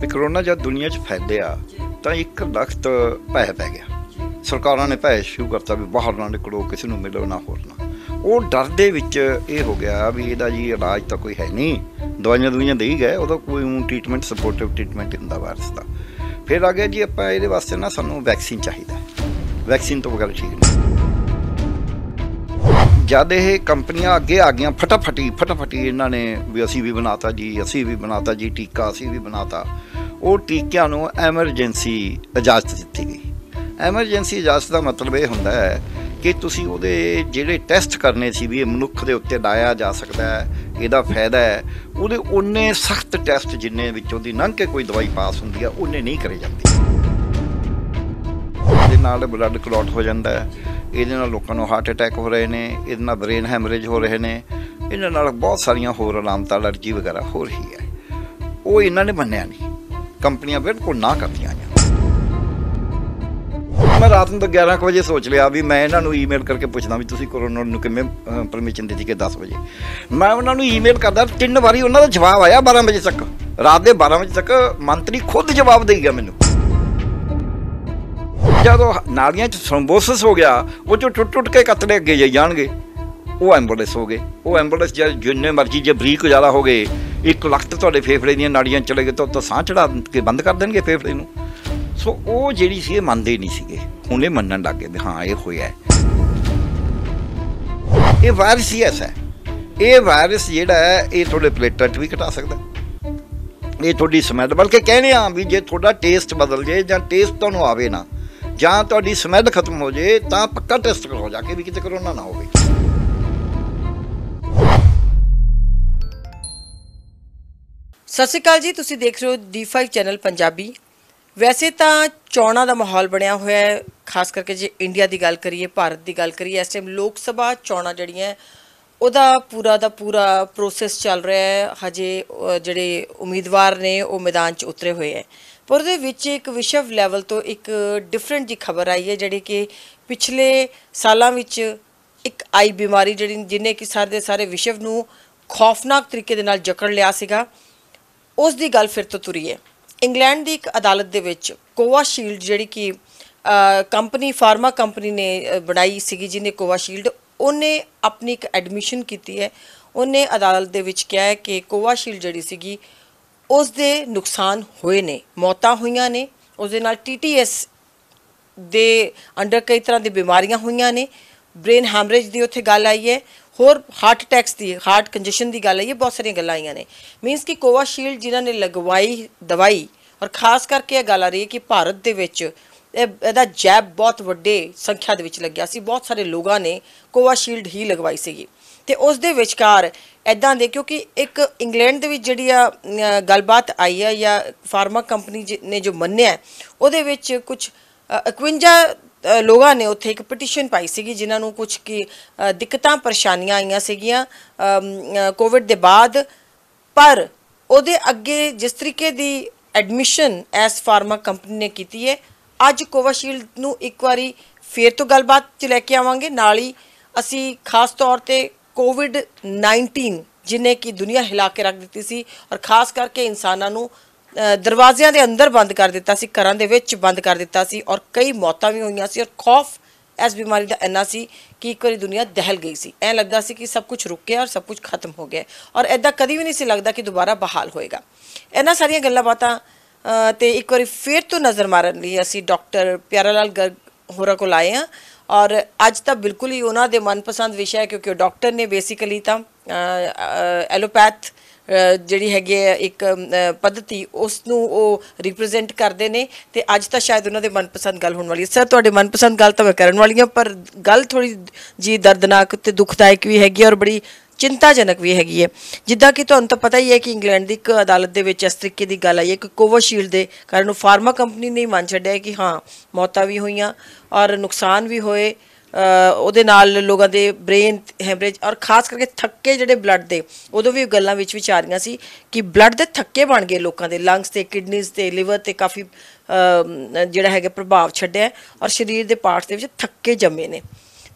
ਵੀ corona ਜਦ ਦੁਨੀਆ 'ਚ ਫੈਲਿਆ ਤਾਂ ਇੱਕ ਲਖਤ ਭੈ ਪੈ ਗਿਆ ਸਰਕਾਰਾਂ ਨੇ ਭੈ ਸ਼ੁਰੂ ਕਰਤਾ ਵੀ ਬਾਹਰ ਨਾ ਨਿਕਲੋ ਕਿਸੇ ਨੂੰ ਮਿਲੋ ਨਾ ਹੋਰ ਨਾ ਉਹ ਡਰ ਦੇ ਵਿੱਚ ਇਹ ਹੋ ਗਿਆ ਵੀ ਇਹਦਾ ਜੀ ਇਲਾਜ ਤਾਂ ਕੋਈ ਹੈ ਨਹੀਂ ਦਵਾਈਆਂ ਦੁਨੀਆਂ ਦੇ ਹੀ ਗਏ ਉਹਦਾ ਕੋਈ ਟ੍ਰੀਟਮੈਂਟ ਸਪੋਰਟਿਵ ਟ੍ਰੀਟਮੈਂਟ ਹੁੰਦਾ ਵਾਰਸ ਦਾ ਫਿਰ ਆ ਗਿਆ ਜੀ ਆਪਾਂ ਇਹਦੇ ਵਾਸਤੇ ਨਾ ਸਾਨੂੰ ਵੈਕਸੀਨ ਚਾਹੀਦਾ ਵੈਕਸੀਨ ਤੋਂ ਬਗੈਰ ਠੀਕ ਨਹੀਂ ਜਦ ਇਹ ਕੰਪਨੀਆਂ ਅੱਗੇ ਆ ਗਈਆਂ ਫਟਾਫਟੀ ਫਟਾਫਟੀ ਇਹਨਾਂ ਨੇ ਵੀ ਅਸੀਂ ਵੀ ਬਣਾਤਾ ਜੀ ਅਸੀਂ ਵੀ ਬਣਾਤਾ ਜੀ ਟੀਕਾ ਅਸੀਂ ਵੀ ਬਣਾਤਾ ਉਹ ਟੀਕਿਆਂ ਨੂੰ ਐਮਰਜੈਂਸੀ ਇਜਾਜ਼ਤ ਦਿੱਤੀ ਗਈ ਐਮਰਜੈਂਸੀ ਇਜਾਜ਼ਤ ਦਾ ਮਤਲਬ ਇਹ ਹੁੰਦਾ ਹੈ ਕਿ ਤੁਸੀਂ ਉਹਦੇ ਜਿਹੜੇ ਟੈਸਟ ਕਰਨੇ ਸੀ ਵੀ ਇਹ ਮਨੁੱਖ ਦੇ ਉੱਤੇ ਲਾਇਆ ਜਾ ਸਕਦਾ ਹੈ ਇਹਦਾ ਫਾਇਦਾ ਹੈ ਉਹਦੇ ਉਨੇ ਸਖਤ ਟੈਸਟ ਜਿੰਨੇ ਵਿੱਚੋਂ ਦੀ ਨੰਕੇ ਕੋਈ ਦਵਾਈ ਪਾਸ ਹੁੰਦੀ ਆ ਉਹਨੇ ਨਹੀਂ ਕਰੇ ਜਾਂਦੀ ਇਹਦੇ ਨਾਲ ਬਲੱਡ ਕਲੌਟ ਹੋ ਜਾਂਦਾ ਹੈ ਇਹਦੇ ਨਾਲ ਲੋਕਾਂ ਨੂੰ ਹਾਰਟ ਅਟੈਕ ਹੋ ਰਹੇ ਨੇ ਇਹਦੇ ਨਾਲ ਬ੍ਰੇਨ ਹੈਮਰੇਜ ਹੋ ਰਹੇ ਨੇ ਇਹਨਾਂ ਨਾਲ ਬਹੁਤ ਸਾਰੀਆਂ ਹੋਰ ਅਲਾਮਤਾਂ ਅਲਰਜੀ ਵਗੈਰਾ ਹੋ ਰਹੀ ਹੈ ਉਹ ਇਹਨਾਂ ਨੇ ਮੰਨਿਆ ਨਹੀਂ ਕੰਪਨੀਆਂ ਬਿਲਕੁਲ ਨਾ ਕਰਦੀਆਂ ਆਂ ਮੈਂ ਰਾਤ ਨੂੰ 11 ਵਜੇ ਸੋਚ ਲਿਆ ਵੀ ਮੈਂ ਇਹਨਾਂ ਨੂੰ ਈਮੇਲ ਕਰਕੇ ਪੁੱਛਦਾ ਵੀ ਤੁਸੀਂ ਕੋਰੋਨਾ ਨੂੰ ਕਿਵੇਂ ਪਰਮਿਸ਼ਨ ਦਿੱਤੀ ਕਿ 10 ਵਜੇ ਮੈਂ ਉਹਨਾਂ ਨੂੰ ਈਮੇਲ ਕਰਦਾ ਤਿੰਨ ਵਾਰੀ ਉਹਨਾਂ ਦਾ ਜਵਾਬ ਆਇਆ 12 ਵਜੇ ਤੱਕ ਰਾਤ ਦੇ 12 ਵਜੇ ਤੱਕ ਮੰਤਰੀ ਖੁਦ ਜਵਾਬ ਦੇ ਗਿਆ ਮੈਨੂੰ ਜਦੋਂ ਨਾਲੀਆਂ 'ਚ ਥ੍ਰੋਮਬੋਸਿਸ ਹੋ ਗਿਆ ਉਹ ਜੋ ਟੁੱਟ ਟੁੱਟ ਕੇ ਕਤਲੇ ਅੱਗੇ ਜਾਈ ਜਾਣਗੇ ਉਹ ਐਂਬੂਲੈਂਸ ਹੋ ਗਏ ਉਹ ਐਂਬੂਲੈਂਸ ਜੇ ਜਿੰਨੇ ਮਰਜ਼ੀ ਜੇ ਬਰੀਕ ਜ਼ਿਆਦਾ ਹੋ ਗਏ ਇੱਕ ਤੇ ਤੁਹਾਡੇ ਫੇਫੜੇ ਦੀਆਂ ਨਾੜੀਆਂ ਚਲੇ ਗਏ ਤਾਂ ਸਾਹ ਚੜਾ ਕੇ ਬੰਦ ਕਰ ਦੇਣਗੇ ਫੇਫੜੇ ਨੂੰ ਸੋ ਉਹ ਜਿਹੜੀ ਸੀ ਇਹ ਮੰਨਦੇ ਨਹੀਂ ਸੀਗੇ ਹੁਣ ਇਹ ਮੰਨਣ ਲੱਗ ਗਏ ਹਾਂ ਇਹ ਹੋਇਆ ਇਹ ਵਾਇਰਸ ਹੀ ਐਸਾ ਇਹ ਵਾਇਰਸ ਜਿਹੜਾ ਹੈ ਇਹ ਤੁਹਾਡੇ ਪਲੇਟਲੈਟ ਵੀ ਘਟਾ ਸਕਦਾ ਇਹ ਤੁਹਾਡੀ ਸਮੈਲ ਬਲਕਿ ਕਹਿੰਦੇ ਆ ਵੀ ਜੇ ਤੁਹਾਡਾ ਟੇਸਟ ਬਦਲ ਜੇ ਜਾਂ ਟੇਸਟ ਤੁਹਾਨੂੰ ਆਵੇ ਨਾ ਜਾਂ ਤੁਹਾਡੀ ਸਮੈਲ ਖਤਮ ਹੋ ਜੇ ਤਾਂ ਪੱਕਾ ਟੈਸਟ ਕਰੋ ਜਾ ਕੇ ਵੀ ਕਿਤੇ ਕਰੋਨਾ ਨਾ ਹੋਵੇ ਸਤਿ ਸ਼੍ਰੀ ਅਕਾਲ ਜੀ ਤੁਸੀਂ ਦੇਖ ਰਹੇ ਹੋ D5 ਚੈਨਲ ਪੰਜਾਬੀ ਵੈਸੇ ਤਾਂ ਚੋਣਾਂ ਦਾ ਮਾਹੌਲ ਬਣਿਆ ਹੋਇਆ ਹੈ ਖਾਸ ਕਰਕੇ ਜੇ ਇੰਡੀਆ ਦੀ ਗੱਲ ਕਰੀਏ ਭਾਰਤ ਦੀ ਗੱਲ ਕਰੀਏ ਇਸ ਟਾਈਮ ਲੋਕ ਸਭਾ ਚੋਣਾਂ ਜਿਹੜੀਆਂ ਉਹਦਾ ਪੂਰਾ ਦਾ ਪੂਰਾ ਪ੍ਰੋਸੈਸ ਚੱਲ ਰਿਹਾ ਹੈ ਹਜੇ ਜਿਹੜੇ ਉਮੀਦਵਾਰ ਨੇ ਉਹ ਮੈਦਾਨ 'ਚ ਉਤਰੇ ਹੋਏ ਹੈ ਪਰ ਉਹਦੇ ਵਿੱਚ ਇੱਕ ਵਿਸ਼ਵ ਲੈਵਲ ਤੋਂ ਇੱਕ ਡਿਫਰੈਂਟ ਜੀ ਖਬਰ ਆਈ ਹੈ ਜਿਹੜੀ ਕਿ ਪਿਛਲੇ ਸਾਲਾਂ ਵਿੱਚ ਇੱਕ ਆਈ ਬਿਮਾਰੀ ਜਿਹੜੀ ਜਿਨੇ ਕਿ ਸਾਰੇ ਦੇ ਸਾਰੇ ਵਿਸ਼ਵ ਨੂੰ ਖੌਫਨਾਕ ਤਰੀਕੇ ਦੇ ਨਾਲ ਜਕੜ ਲਿਆ ਸੀਗਾ ਉਸ ਦੀ ਗੱਲ ਫਿਰ ਤੋਂ ਤੁਰੀ ਹੈ ਇੰਗਲੈਂਡ ਦੀ ਇੱਕ ਅਦਾਲਤ ਦੇ ਵਿੱਚ ਕੋਵਾ ਸ਼ੀਲਡ ਜਿਹੜੀ ਕਿ ਕੰਪਨੀ ਫਾਰਮਾ ਕੰਪਨੀ ਨੇ ਬਣਾਈ ਸੀਗੀ ਜਿਹਨੇ ਕੋਵਾ ਸ਼ੀਲਡ ਉਹਨੇ ਆਪਣੀ ਇੱਕ ਐਡਮਿਸ਼ਨ ਕੀਤੀ ਹੈ ਉਹਨੇ ਅਦਾਲਤ ਦੇ ਵਿੱਚ ਕਿਹਾ ਹੈ ਕਿ ਕੋਵਾ ਸ਼ੀਲਡ ਜਿਹੜੀ ਸੀਗੀ ਉਸ ਦੇ ਨੁਕਸਾਨ ਹੋਏ ਨੇ ਮੌਤਾਂ ਹੋਈਆਂ ਨੇ ਉਸ ਦੇ ਨਾਲ ਟੀਟੀਐਸ ਦੇ ਅੰਡਰ ਕਈ ਤਰ੍ਹਾਂ ਦੀ ਬਿਮਾਰੀਆਂ ਹੋਈਆਂ ਨੇ ਬ੍ਰੇਨ ਹੈਮਰੇਜ ਦੀ ਉੱਥੇ ਗੱਲ ਆਈ ਹੈ ਹੋਰ ਹਾਰਟ ਅਟੈਕਸ ਦੀ ਹਾਰਟ ਕੰਜੈਸ਼ਨ ਦੀ ਗੱਲ ਹੈ ਇਹ ਬਹੁਤ ਸਾਰੀਆਂ ਗੱਲਾਂ ਆਈਆਂ ਨੇ ਮੀਨਸ ਕਿ ਕੋਵਾ ਸ਼ੀਲਡ ਜਿਨ੍ਹਾਂ ਨੇ ਲਗਵਾਈ ਦਵਾਈ ਔਰ ਖਾਸ ਕਰਕੇ ਇਹ ਗੱਲ ਆ ਰਹੀ ਹੈ ਕਿ ਭਾਰਤ ਦੇ ਵਿੱਚ ਇਹਦਾ ਜੈਬ ਬਹੁਤ ਵੱਡੇ ਸੰਖਿਆ ਦੇ ਵਿੱਚ ਲੱਗਿਆ ਸੀ ਬਹੁਤ ਸਾਰੇ ਲੋਕਾਂ ਨੇ ਕੋਵਾ ਸ਼ੀਲਡ ਹੀ ਲਗਵਾਈ ਸੀਗੀ ਤੇ ਉਸ ਦੇ ਵਿਚਕਾਰ ਐਦਾਂ ਦੇ ਕਿਉਂਕਿ ਇੱਕ ਇੰਗਲੈਂਡ ਦੇ ਵਿੱਚ ਜਿਹੜੀ ਆ ਗੱਲਬਾਤ ਆਈ ਆ ਜਾਂ ਫਾਰਮਾ ਕੰਪਨੀ ਨੇ ਜੋ ਮੰਨਿਆ ਉਹਦੇ ਵਿੱਚ ਕੁਝ 51 ਲੋਕਾਂ ਨੇ ਉੱਥੇ ਇੱਕ ਪਟੀਸ਼ਨ ਪਾਈ ਸੀਗੀ ਜਿਨ੍ਹਾਂ ਨੂੰ ਕੁਝ ਕੀ ਦਿੱਕਤਾਂ ਪਰੇਸ਼ਾਨੀਆਂ ਆਈਆਂ ਸੀਗੀਆਂ ਕੋਵਿਡ ਦੇ ਬਾਅਦ ਪਰ ਉਹਦੇ ਅੱਗੇ ਜਿਸ ਤਰੀਕੇ ਦੀ ਐਡਮਿਸ਼ਨ ਐਸ ਫਾਰਮਾ ਕੰਪਨੀ ਨੇ ਕੀਤੀ ਹੈ ਅੱਜ ਕੋਵਾਸ਼ੀਲਡ ਨੂੰ ਇੱਕ ਵਾਰੀ ਫੇਰ ਤੋਂ ਗੱਲਬਾਤ ਚ ਲੈ ਕੇ ਆਵਾਂਗੇ ਨਾਲ ਹੀ ਅਸੀਂ ਖਾਸ ਤੌਰ ਤੇ ਕੋਵਿਡ 19 ਜਿਨੇ ਕੀ ਦੁਨੀਆ ਹਿਲਾ ਕੇ ਰੱਖ ਦਿੱਤੀ ਸੀ ਔਰ ਖਾਸ ਕਰਕੇ ਇਨਸਾਨਾਂ ਨੂੰ ਦਰਵਾਜ਼ਿਆਂ ਦੇ ਅੰਦਰ ਬੰਦ ਕਰ ਦਿੱਤਾ ਸੀ ਘਰਾਂ ਦੇ ਵਿੱਚ ਬੰਦ ਕਰ ਦਿੱਤਾ ਸੀ ਔਰ ਕਈ ਮੌਤਾਂ ਵੀ ਹੋਈਆਂ ਸੀ ਔਰ ਖੌਫ ਇਸ ਬਿਮਾਰੀ ਦਾ ਇੰਨਾ ਸੀ ਕਿ ਕੋਈ ਦੁਨੀਆ ਦਹਿਲ ਗਈ ਸੀ ਐ ਲੱਗਦਾ ਸੀ ਕਿ ਸਭ ਕੁਝ ਰੁਕ ਗਿਆ ਔਰ ਸਭ ਕੁਝ ਖਤਮ ਹੋ ਗਿਆ ਔਰ ਐਦਾਂ ਕਦੀ ਵੀ ਨਹੀਂ ਸੀ ਲੱਗਦਾ ਕਿ ਦੁਬਾਰਾ ਬਹਾਲ ਹੋਏਗਾ ਇਹਨਾਂ ਸਾਰੀਆਂ ਗੱਲਾਂ ਬਾਤਾਂ ਤੇ ਇੱਕ ਵਾਰੀ ਫੇਰ ਤੋਂ ਨਜ਼ਰ ਮਾਰਨ ਲਈ ਅਸੀਂ ਡਾਕਟਰ ਪਿਆਰਾ ਲਾਲ ਗਰਗ ਹੋਰਾ ਕੋਲ ਆਏ ਆ ਔਰ ਅੱਜ ਤਾਂ ਬਿਲਕੁਲ ਹੀ ਉਹਨਾਂ ਦੇ ਮਨਪਸੰਦ ਵਿਸ਼ਾ ਹੈ ਕਿਉਂਕਿ ਉਹ ਡਾਕਟਰ ਨੇ ਬੇਸਿਕਲੀ ਤਾਂ ਐਲੋਪੈਥ ਜਿਹੜੀ ਹੈਗੀ ਹੈ ਇੱਕ ਪਦਤੀ ਉਸ ਨੂੰ ਉਹ ਰਿਪਰੈਜ਼ੈਂਟ ਕਰਦੇ ਨੇ ਤੇ ਅੱਜ ਤਾਂ ਸ਼ਾਇਦ ਉਹਨਾਂ ਦੇ ਮਨਪਸੰਦ ਗੱਲ ਹੋਣ ਵਾਲੀ ਹੈ ਸਰ ਤੁਹਾਡੇ ਮਨਪਸੰਦ ਗੱਲ ਤਾਂ ਮੈਂ ਕਰਨ ਵਾਲੀ ਹਾਂ ਪਰ ਗੱਲ ਥੋੜੀ ਜੀ ਦਰਦਨਾਕ ਤੇ ਦੁਖਦਾਇਕ ਵੀ ਹੈਗੀ ਔਰ ਬੜੀ ਚਿੰਤਾਜਨਕ ਵੀ ਹੈਗੀ ਹੈ ਜਿੱਦਾਂ ਕਿ ਤੁਹਾਨੂੰ ਤਾਂ ਪਤਾ ਹੀ ਹੈ ਕਿ ਇੰਗਲੈਂਡ ਦੀ ਇੱਕ ਅਦਾਲਤ ਦੇ ਵਿੱਚ ਇਸ ਤਰੀਕੇ ਦੀ ਗੱਲ ਆਈ ਹੈ ਕਿ ਕੋਵਿਸ਼ੀਲਡ ਦੇ ਕਾਰਨ ਫਾਰਮਾ ਕੰਪਨੀ ਨੇ ਮੰਨ ਛੱਡਿਆ ਕਿ ਹਾਂ ਮੌਤਾਂ ਵੀ ਹੋਈਆਂ ਔਰ ਨੁਕਸਾਨ ਵੀ ਹੋਏ ਉਹਦੇ ਨਾਲ ਲੋਕਾਂ ਦੇ ਬ੍ਰੇਨ ਹੈਮਰੇਜ ਔਰ ਖਾਸ ਕਰਕੇ ਥੱਕੇ ਜਿਹੜੇ ਬਲੱਡ ਦੇ ਉਦੋਂ ਵੀ ਗੱਲਾਂ ਵਿੱਚ ਵਿਚਾਰੀਆਂ ਸੀ ਕਿ ਬਲੱਡ ਦੇ ਥੱਕੇ ਬਣ ਗਏ ਲੋਕਾਂ ਦੇ ਲੰਗਸ ਤੇ ਕਿਡਨੀਜ਼ ਤੇ ਲਿਵਰ ਤੇ ਕਾਫੀ ਜਿਹੜਾ ਹੈਗਾ ਪ੍ਰਭਾਵ ਛੱਡਿਆ ਔਰ ਸਰੀਰ ਦੇ ਪਾਰਟਸ ਦੇ ਵਿੱਚ ਥੱਕੇ ਜੰਮੇ ਨੇ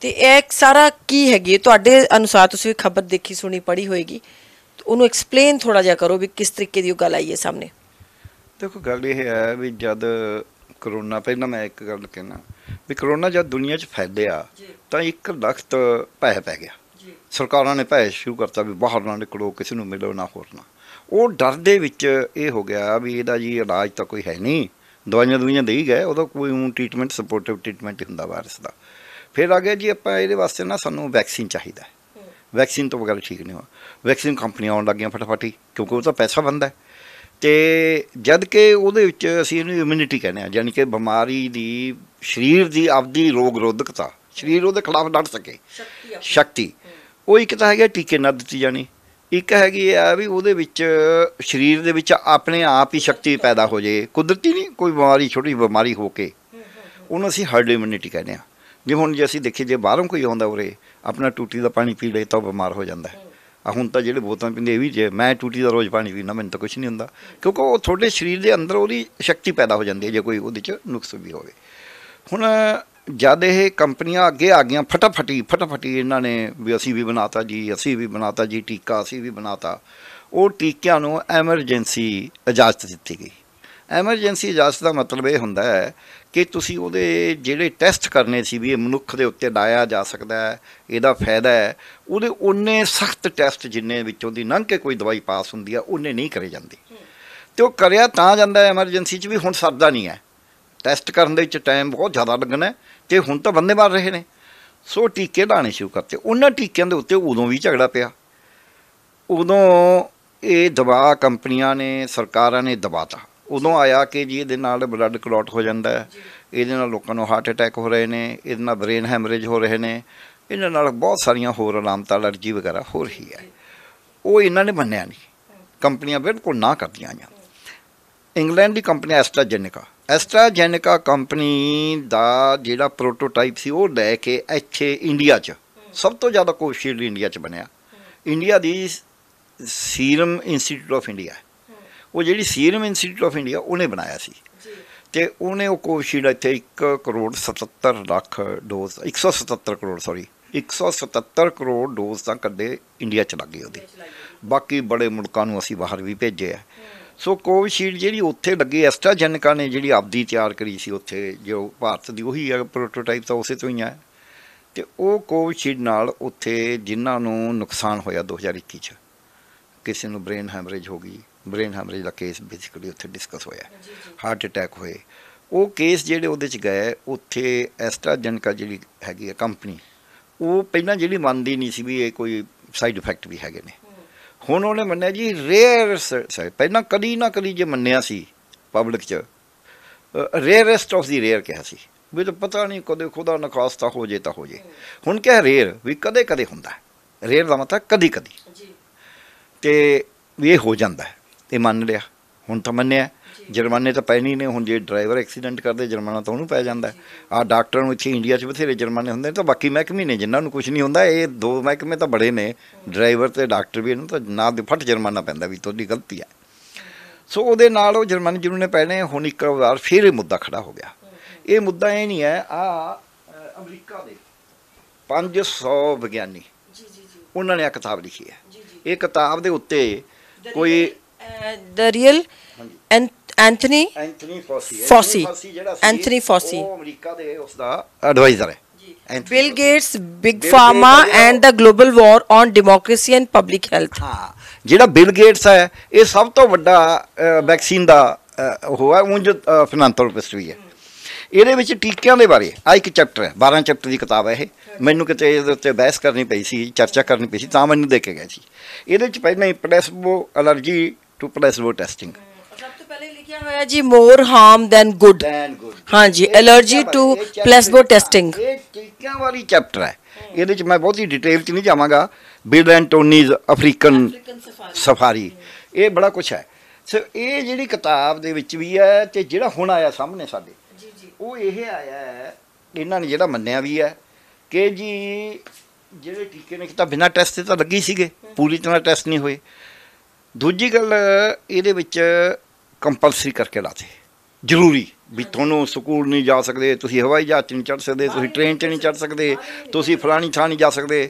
ਤੇ ਇਹ ਸਾਰਾ ਕੀ ਹੈਗੀ ਤੁਹਾਡੇ ਅਨੁਸਾਰ ਤੁਸੀਂ ਵੀ ਖਬਰ ਦੇਖੀ ਸੁਣੀ ਪੜੀ ਹੋਏਗੀ ਉਹਨੂੰ ਐਕਸਪਲੇਨ ਥੋੜਾ ਜਿਹਾ ਕਰੋ ਵੀ ਕਿਸ ਤਰੀਕੇ ਦੀ ਉਹ ਗੱਲ ਆਈ ਹੈ ਸਾਹਮਣੇ ਦੇਖੋ ਗੱਲ ਇਹ ਹੈ ਵੀ ਜਦ ਕਰੋਨਾ ਪਹਿਲਾਂ ਮੈਂ ਇੱਕ ਗੱਲ ਕਹਿਣਾ ਵੀ ਕਰੋਨਾ ਜਦ ਦੁਨੀਆ 'ਚ ਫੈਲਿਆ ਤਾਂ ਇੱਕ ਲਖਤ ਭੈ ਪੈ ਗਿਆ ਸਰਕਾਰਾਂ ਨੇ ਭੈ ਸ਼ੁਰੂ ਕਰਤਾ ਵੀ ਬਾਹਰ ਨਾ ਨਿਕਲੋ ਕਿਸੇ ਨੂੰ ਮਿਲੋ ਨਾ ਹੋਰ ਨਾ ਉਹ ਡਰ ਦੇ ਵਿੱਚ ਇਹ ਹੋ ਗਿਆ ਵੀ ਇਹਦਾ ਜੀ ਇਲਾਜ ਤਾਂ ਕੋਈ ਹੈ ਨਹੀਂ ਦਵਾਈਆਂ ਦੁਨੀਆਂ ਦੇ ਹੀ ਗਏ ਉਹਦਾ ਕੋਈ ਟ੍ਰੀਟਮੈਂਟ ਸਪੋਰਟਿਵ ਟ੍ਰੀਟਮੈਂਟ ਹੁੰਦਾ ਵਾਇਰਸ ਦਾ ਫਿਰ ਆ ਗਿਆ ਜੀ ਆਪਾਂ ਇਹਦੇ ਵਾਸਤੇ ਨਾ ਸਾਨੂੰ ਵੈਕਸੀਨ ਚਾਹੀਦਾ ਵੈਕਸੀਨ ਤੋਂ ਬਗੈਰ ਠੀਕ ਨਹੀਂ ਹੋਣਾ ਵੈਕਸੀਨ ਕੰਪਨੀਆਂ ਆਉਣ ਲੱਗੀਆਂ ਫਟਾਫਟ ਕਿਉਂਕਿ ਉਹ ਤਾਂ ਪੈਸਾ ਬੰਦਾ ਹੈ ਤੇ ਜਦ ਕਿ ਉਹਦੇ ਵਿੱਚ ਅਸੀਂ ਇਹਨੂੰ ਇਮਿਊਨਿਟੀ ਕਹਿੰਦੇ ਆ ਯਾਨੀ ਕਿ ਬਿਮਾਰੀ ਦੀ ਸਰੀਰ ਦੀ ਆਪਦੀ ਰੋਗ ਰੋਧਕਤਾ ਸਰੀਰ ਉਹਦੇ ਖਿਲਾਫ ਲੜ ਸਕੇ ਸ਼ਕਤੀ ਉਹ ਇੱਕ ਤਾਂ ਹੈਗਾ ਟੀਕੇ ਨਾ ਦਿੱਤੀ ਜਾਣੀ ਇੱਕ ਹੈਗੀ ਆ ਵੀ ਉਹਦੇ ਵਿੱਚ ਸਰੀਰ ਦੇ ਵਿੱਚ ਆਪਣੇ ਆਪ ਹੀ ਸ਼ਕਤੀ ਪੈਦਾ ਹੋ ਜੇ ਕੁਦਰਤੀ ਨਹੀਂ ਕੋਈ ਬਿਮਾਰੀ ਛੋਟੀ ਬਿਮਾਰੀ ਹੋ ਕੇ ਉਹਨੂੰ ਅਸੀਂ ਹਰਡ ਇਮਿਊਨਿਟੀ ਕਹਿੰਦੇ ਆ ਜੇ ਹੁਣ ਜੇ ਅਸੀਂ ਦੇਖੀ ਜੇ ਬਾਹਰੋਂ ਕੋਈ ਆਉਂਦਾ ਉਰੇ ਆਪਣਾ ਟੂਟੀ ਦਾ ਪਾਣੀ ਪੀ ਲੇ ਤਾਂ ਬਿਮਾਰ ਹੋ ਜਾਂਦਾ ਹੈ ਆ ਹੁਣ ਤਾਂ ਜਿਹੜੇ ਬੋਤਾਂ ਪੀਂਦੇ ਇਹ ਵੀ ਜੇ ਮੈਂ ਟੂਟੀ ਦਾ ਰੋਜ਼ ਪਾਣੀ ਪੀਣਾ ਮੈਨੂੰ ਤਾਂ ਕੁਝ ਨਹੀਂ ਹੁੰਦਾ ਕਿਉਂਕਿ ਉਹ ਤੁਹਾਡੇ ਸਰੀਰ ਦੇ ਅੰਦਰ ਉਹਦੀ ਸ਼ਕਤੀ ਪੈਦਾ ਹੋ ਜਾਂਦੀ ਹੈ ਜੇ ਕੋਈ ਉਹਦੇ 'ਚ ਨੁਕਸ ਵੀ ਹੋਵੇ ਹੁਣ ਜਦ ਇਹ ਕੰਪਨੀਆਂ ਅੱਗੇ ਆ ਗਈਆਂ ਫਟਾਫਟੀ ਫਟਾਫਟੀ ਇਹਨਾਂ ਨੇ ਵੀ ਅਸੀਂ ਵੀ ਬਣਾਤਾ ਜੀ ਅਸੀਂ ਵੀ ਬਣਾਤਾ ਜੀ ਟੀਕਾ ਅਸੀਂ ਵੀ ਬਣਾਤਾ ਉਹ ਟੀਕਿਆਂ ਨੂੰ ਐਮਰਜੈਂਸੀ ਇਜਾਜ਼ਤ ਦਿੱਤੀ ਗਈ ਐਮਰਜੈਂਸੀ ਇਜਾਜ਼ਤ ਦਾ ਮਤਲਬ ਇਹ ਹੁੰਦਾ ਹੈ ਕਿ ਤੁਸੀਂ ਉਹਦੇ ਜਿਹੜੇ ਟੈਸਟ ਕਰਨੇ ਸੀ ਵੀ ਇਹ ਮਨੁੱਖ ਦੇ ਉੱਤੇ ਲਾਇਆ ਜਾ ਸਕਦਾ ਹੈ ਇਹਦਾ ਫਾਇਦਾ ਹੈ ਉਹਦੇ ਉਹਨੇ ਸਖਤ ਟੈਸਟ ਜਿੰਨੇ ਵਿੱਚੋਂ ਦੀ ਨੰਕੇ ਕੋਈ ਦਵਾਈ ਪਾਸ ਹੁੰਦੀ ਆ ਉਹਨੇ ਨਹੀਂ ਕਰੇ ਜਾਂਦੀ ਤੇ ਉਹ ਕਰਿਆ ਤਾਂ ਜਾਂਦਾ ਹੈ ਐਮਰਜੈਂਸੀ 'ਚ ਵੀ ਹੁਣ ਸਰਦਾ ਨਹੀਂ ਹੈ ਟੈਸਟ ਕਰਨ ਦੇ ਵਿੱਚ ਟਾਈਮ ਬਹੁਤ ਜ਼ਿਆਦਾ ਲੱਗਣਾ ਤੇ ਹੁਣ ਤਾਂ ਬੰਦੇ ਮਾਰ ਰਹੇ ਨੇ ਸੋ ਟੀਕੇ ਲਾਣੇ ਸ਼ੁਰੂ ਕਰਤੇ ਉਹਨਾਂ ਟੀਕਿਆਂ ਦੇ ਉੱਤੇ ਉਦੋਂ ਵੀ ਝਗੜਾ ਪਿਆ ਉਦੋਂ ਇਹ ਦਵਾ ਕੰਪਨੀਆਂ ਨੇ ਸਰਕਾਰਾਂ ਨੇ ਦਬਾਤਾ ਉਦੋਂ ਆਇਆ ਕਿ ਜੀ ਇਹਦੇ ਨਾਲ ਬਲੱਡ ਕਲੌਟ ਹੋ ਜਾਂਦਾ ਹੈ ਇਹਦੇ ਨਾਲ ਲੋਕਾਂ ਨੂੰ ਹਾਰਟ ਅਟੈਕ ਹੋ ਰਹੇ ਨੇ ਇਹਦੇ ਨਾਲ ਬ੍ਰੇਨ ਹੈਮਰੇਜ ਹੋ ਰਹੇ ਨੇ ਇਹਨਾਂ ਨਾਲ ਬਹੁਤ ਸਾਰੀਆਂ ਹੋਰ ਅਲਾਮਤਾਂ ਅਲਰਜੀ ਵਗੈਰਾ ਹੋ ਰਹੀ ਹੈ ਉਹ ਇਹਨਾਂ ਨੇ ਮੰਨਿਆ ਨਹੀਂ ਕੰਪਨੀਆਂ ਬਿਲਕੁਲ ਨਾ ਕਰਦੀਆਂ ਆਂ ਇੰਗਲੈਂਡ ਦੀ ਕੰਪਨੀ ਐਸਟਰਾਜੈਨਿਕਾ ਐਸਟਰਾਜੈਨਿਕਾ ਕੰਪਨੀ ਦਾ ਜਿਹੜਾ ਪ੍ਰੋਟੋਟਾਈਪ ਸੀ ਉਹ ਲੈ ਕੇ ਇੱਥੇ ਇੰਡੀਆ 'ਚ ਸਭ ਤੋਂ ਜ਼ਿਆਦਾ ਕੋਸ਼ਿਸ਼ ਇੰਡੀਆ 'ਚ ਬਣਿਆ ਇੰਡੀਆ ਦੀ ਸੀਰਮ ਇੰਸਟੀਚਿਊਟ ਆਫ ਇੰਡੀਆ ਉਹ ਜਿਹੜੀ ਸੀਰਮ ਇੰਸਟੀਚਿਊਟ ਆਫ ਇੰਡੀਆ ਉਹਨੇ ਬਣਾਇਆ ਸੀ ਤੇ ਉਹਨੇ ਉਹ ਕੋਵਿਸ਼ੀਲਡ ਇੱਥੇ 1 crore 77 lakh dose 177 crore sorry 177 crore dose ਤਾਂ ਕੱਢੇ ਇੰਡੀਆ ਚ ਲੱਗੇ ਉਹਦੇ ਬਾਕੀ ਬੜੇ ਮੁਲਕਾਂ ਨੂੰ ਅਸੀਂ ਬਾਹਰ ਵੀ ਭੇਜੇ ਆ ਸੋ ਕੋਵਿਸ਼ੀਲਡ ਜਿਹੜੀ ਉੱਥੇ ਲੱਗੀ ਐਸਟਰਾਜੈਨਿਕਾ ਨੇ ਜਿਹੜੀ ਆਪਦੀ ਤਿਆਰ ਕਰੀ ਸੀ ਉੱਥੇ ਜੋ ਭਾਰਤ ਦੀ ਉਹੀ ਹੈ ਪ੍ਰੋਟੋਟਾਈਪ ਤਾਂ ਉਸੇ ਤੋਂ ਹੀ ਆ ਤੇ ਉਹ ਕੋਵਿਸ਼ੀਲਡ ਨਾਲ ਉੱਥੇ ਜਿਨ੍ਹਾਂ ਨੂੰ ਨੁਕਸਾਨ ਹੋਇਆ 2021 ਚ ਕਿਸੇ ਨੂੰ ਬ੍ਰੇਨ ਹੈਮਰੇਜ ਹੋ ਗਈ ਬ੍ਰੇਨ ਹੈਮਰੇਜ ਦਾ ਕੇਸ ਬੇਸਿਕਲੀ ਉੱਥੇ ਡਿਸਕਸ ਹੋਇਆ ਹਾਰਟ ਅਟੈਕ ਹੋਏ ਉਹ ਕੇਸ ਜਿਹੜੇ ਉਹਦੇ ਚ ਗਏ ਉੱਥੇ ਐਸਟਰਾਜਨਿਕਾ ਜਿਹੜੀ ਹੈਗੀ ਹੈ ਕੰਪਨੀ ਉਹ ਪਹਿਲਾਂ ਜਿਹੜੀ ਮੰਨਦੀ ਨਹੀਂ ਸੀ ਵੀ ਇਹ ਕੋਈ ਸਾਈਡ ਇਫੈਕਟ ਵੀ ਹੈਗੇ ਨੇ ਹੁਣ ਉਹਨੇ ਮੰਨਿਆ ਜੀ ਰੇਅਰ ਪਹਿਲਾਂ ਕਦੀ ਨਾ ਕਦੀ ਜੇ ਮੰਨਿਆ ਸੀ ਪਬਲਿਕ 'ਚ ਰੇਅਰੈਸਟ ਆਫ ਦੀ ਰੇਅਰ ਕਿਹਾ ਸੀ ਵੀ ਤਾਂ ਪਤਾ ਨਹੀਂ ਕਦੇ ਖੁਦਾ ਨਖਾਸਤਾ ਹੋ ਜੇ ਤਾਂ ਹੋ ਜੇ ਹੁਣ ਕਹੇ ਰੇਅਰ ਵੀ ਕਦੇ ਕਦੇ ਹੁੰਦਾ ਰੇਅਰ ਦਾ ਮਤਲਬ ਕਦੀ ਕਦੀ ਜੀ ਤੇ ਇਹ ਹੋ ਜਾਂਦਾ ਹੈ ਇਹ ਮੰਨ ਲਿਆ ਹੁਣ ਤਾਂ ਮੰਨਿਆ ਜੁਰਮਾਨੇ ਤਾਂ ਪੈਣੀ ਨੇ ਹੁਣ ਜੇ ਡਰਾਈਵਰ ਐਕਸੀਡੈਂਟ ਕਰਦੇ ਜੁਰਮਾਨਾ ਤਾਂ ਉਹਨੂੰ ਪੈ ਜਾਂਦਾ ਆ ਡਾਕਟਰ ਨੂੰ ਇੱਥੇ ਇੰਡੀਆ 'ਚ ਬਥੇਰੇ ਜੁਰਮਾਨੇ ਹੁੰਦੇ ਨੇ ਤਾਂ ਬਾਕੀ ਮਹਿਕਮੇ ਨੇ ਜਿਨ੍ਹਾਂ ਨੂੰ ਕੁਝ ਨਹੀਂ ਹੁੰਦਾ ਇਹ ਦੋ ਮਹਿਕਮੇ ਤਾਂ ਬੜੇ ਨੇ ਡਰਾਈਵਰ ਤੇ ਡਾਕਟਰ ਵੀ ਇਹਨੂੰ ਤਾਂ ਨਾ ਦੇ ਫਟ ਜੁਰਮਾਨਾ ਪੈਂਦਾ ਵੀ ਤੁਹਾਡੀ ਗਲਤੀ ਹੈ ਸੋ ਉਹਦੇ ਨਾਲ ਉਹ ਜੁਰਮਾਨੇ ਜਿਹਨੂੰ ਨੇ ਪੈਣੇ ਹੁਣ ਇੱਕ ਵਾਰ ਫਿਰ ਇਹ ਮੁੱਦਾ ਖੜਾ ਹੋ ਗਿਆ ਇਹ ਮੁੱਦਾ ਇਹ ਨਹੀਂ ਹੈ ਆ ਅਮਰੀਕਾ ਦੇ 500 ਵਿਗਿਆਨੀ ਜੀ ਜੀ ਜੀ ਉਹਨਾਂ ਨੇ ਇੱਕ ਕਿਤਾਬ ਲਿਖੀ ਹੈ ਇਹ ਕਿਤਾਬ ਦੇ ਉੱਤੇ ਕੋਈ the real Anthony Anthony Fauci Fauci Anthony Fauci ਉਹ ਅਮਰੀਕਾ ਦੇ ਉਸ ਦਾ ਐਡਵਾਈਜ਼ਰ ਹੈ Bill Gates big pharma and the global war on democracy and public health ਜਿਹੜਾ ਬਿਲ ਗੇਟਸ ਹੈ ਇਹ ਸਭ ਤੋਂ ਵੱਡਾ ਵੈਕਸੀਨ ਦਾ ਉਹ ਹੈ ਉਂਝ ਫਿਨਾਂਥਰੋਪਿਸਟ ਵੀ ਹੈ ਇਹਦੇ ਵਿੱਚ ਟੀਕਿਆਂ ਦੇ ਬਾਰੇ ਆ ਇੱਕ ਚੈਪਟਰ ਹੈ 12 ਚੈਪਟਰ ਦੀ ਕਿਤਾਬ ਹੈ ਇਹ ਮੈਨੂੰ ਕਿਤੇ ਇਹਦੇ ਉੱਤੇ ਬਹਿਸ ਕਰਨੀ ਪਈ ਸੀ ਚਰਚਾ ਕਰਨੀ ਪਈ ਸੀ ਤਾਂ ਮੈਨੂੰ ਦੇ ਕੇ ਗਏ ਸੀ ਇਹਦੇ ਵਿੱਚ ਪਹਿਲਾਂ ਹੀ placebo allergy to placebo testing ਸਭ ਤੋਂ ਪਹਿਲੇ ਲਿਖਿਆ ਹੋਇਆ ਜੀ ਮੋਰ ਹਾਰਮ ਦੈਨ ਗੁੱਡ ਹਾਂ ਜੀ ਹਾਂਜੀ ਅਲਰਜੀ ਟੂ ਪਲੇਸਬੋ ਟੈਸਟਿੰਗ ਇਹ ਟੀਕਿਆਂ ਵਾਲੀ ਚੈਪਟਰ ਹੈ ਇਹਦੇ ਚ ਮੈਂ ਬਹੁਤੀ ਡਿਟੇਲ ਚ ਨਹੀਂ ਜਾਵਾਂਗਾ ਬਿਲ ਐਂਟੋਨੀਜ਼ ਅਫਰੀਕਨ ਸਫਾਰੀ ਇਹ ਬੜਾ ਕੁਝ ਹੈ ਸੋ ਇਹ ਜਿਹੜੀ ਕਿਤਾਬ ਦੇ ਵਿੱਚ ਵੀ ਹੈ ਤੇ ਜਿਹੜਾ ਹੁਣ ਆਇਆ ਸਾਹਮਣੇ ਸਾਡੇ ਉਹ ਇਹ ਆਇਆ ਹੈ ਇਹਨਾਂ ਨੇ ਜਿਹੜਾ ਮੰਨਿਆ ਵੀ ਹੈ ਕਿ ਜੀ ਜਿਹੜੇ ਟੀਕੇ ਨੇ ਕਿਤਾ ਬਿਨਾ ਟੈਸਟ ਤੇ ਤਾਂ ਲੱਗੀ ਸੀਗੇ ਪੂਰੀ ਤਰ੍ਹਾਂ ਟੈਸਟ ਨਹੀਂ ਹੋਏ ਦੂਜੀ ਗੱਲ ਇਹਦੇ ਵਿੱਚ ਕੰਪਲਸਰੀ ਕਰਕੇ ਲਾਤੇ ਜ਼ਰੂਰੀ ਵੀ ਤੁਹਾਨੂੰ ਸਕੂਲ ਨਹੀਂ ਜਾ ਸਕਦੇ ਤੁਸੀਂ ਹਵਾਈ ਜਹਾਜ਼ 'ਚ ਨਹੀਂ ਚੜ ਸਕਦੇ ਤੁਸੀਂ ਟ੍ਰੇਨ 'ਚ ਨਹੀਂ ਚੜ ਸਕਦੇ ਤੁਸੀਂ ਫਲਾਣੀ ਥਾਂ ਨਹੀਂ ਜਾ ਸਕਦੇ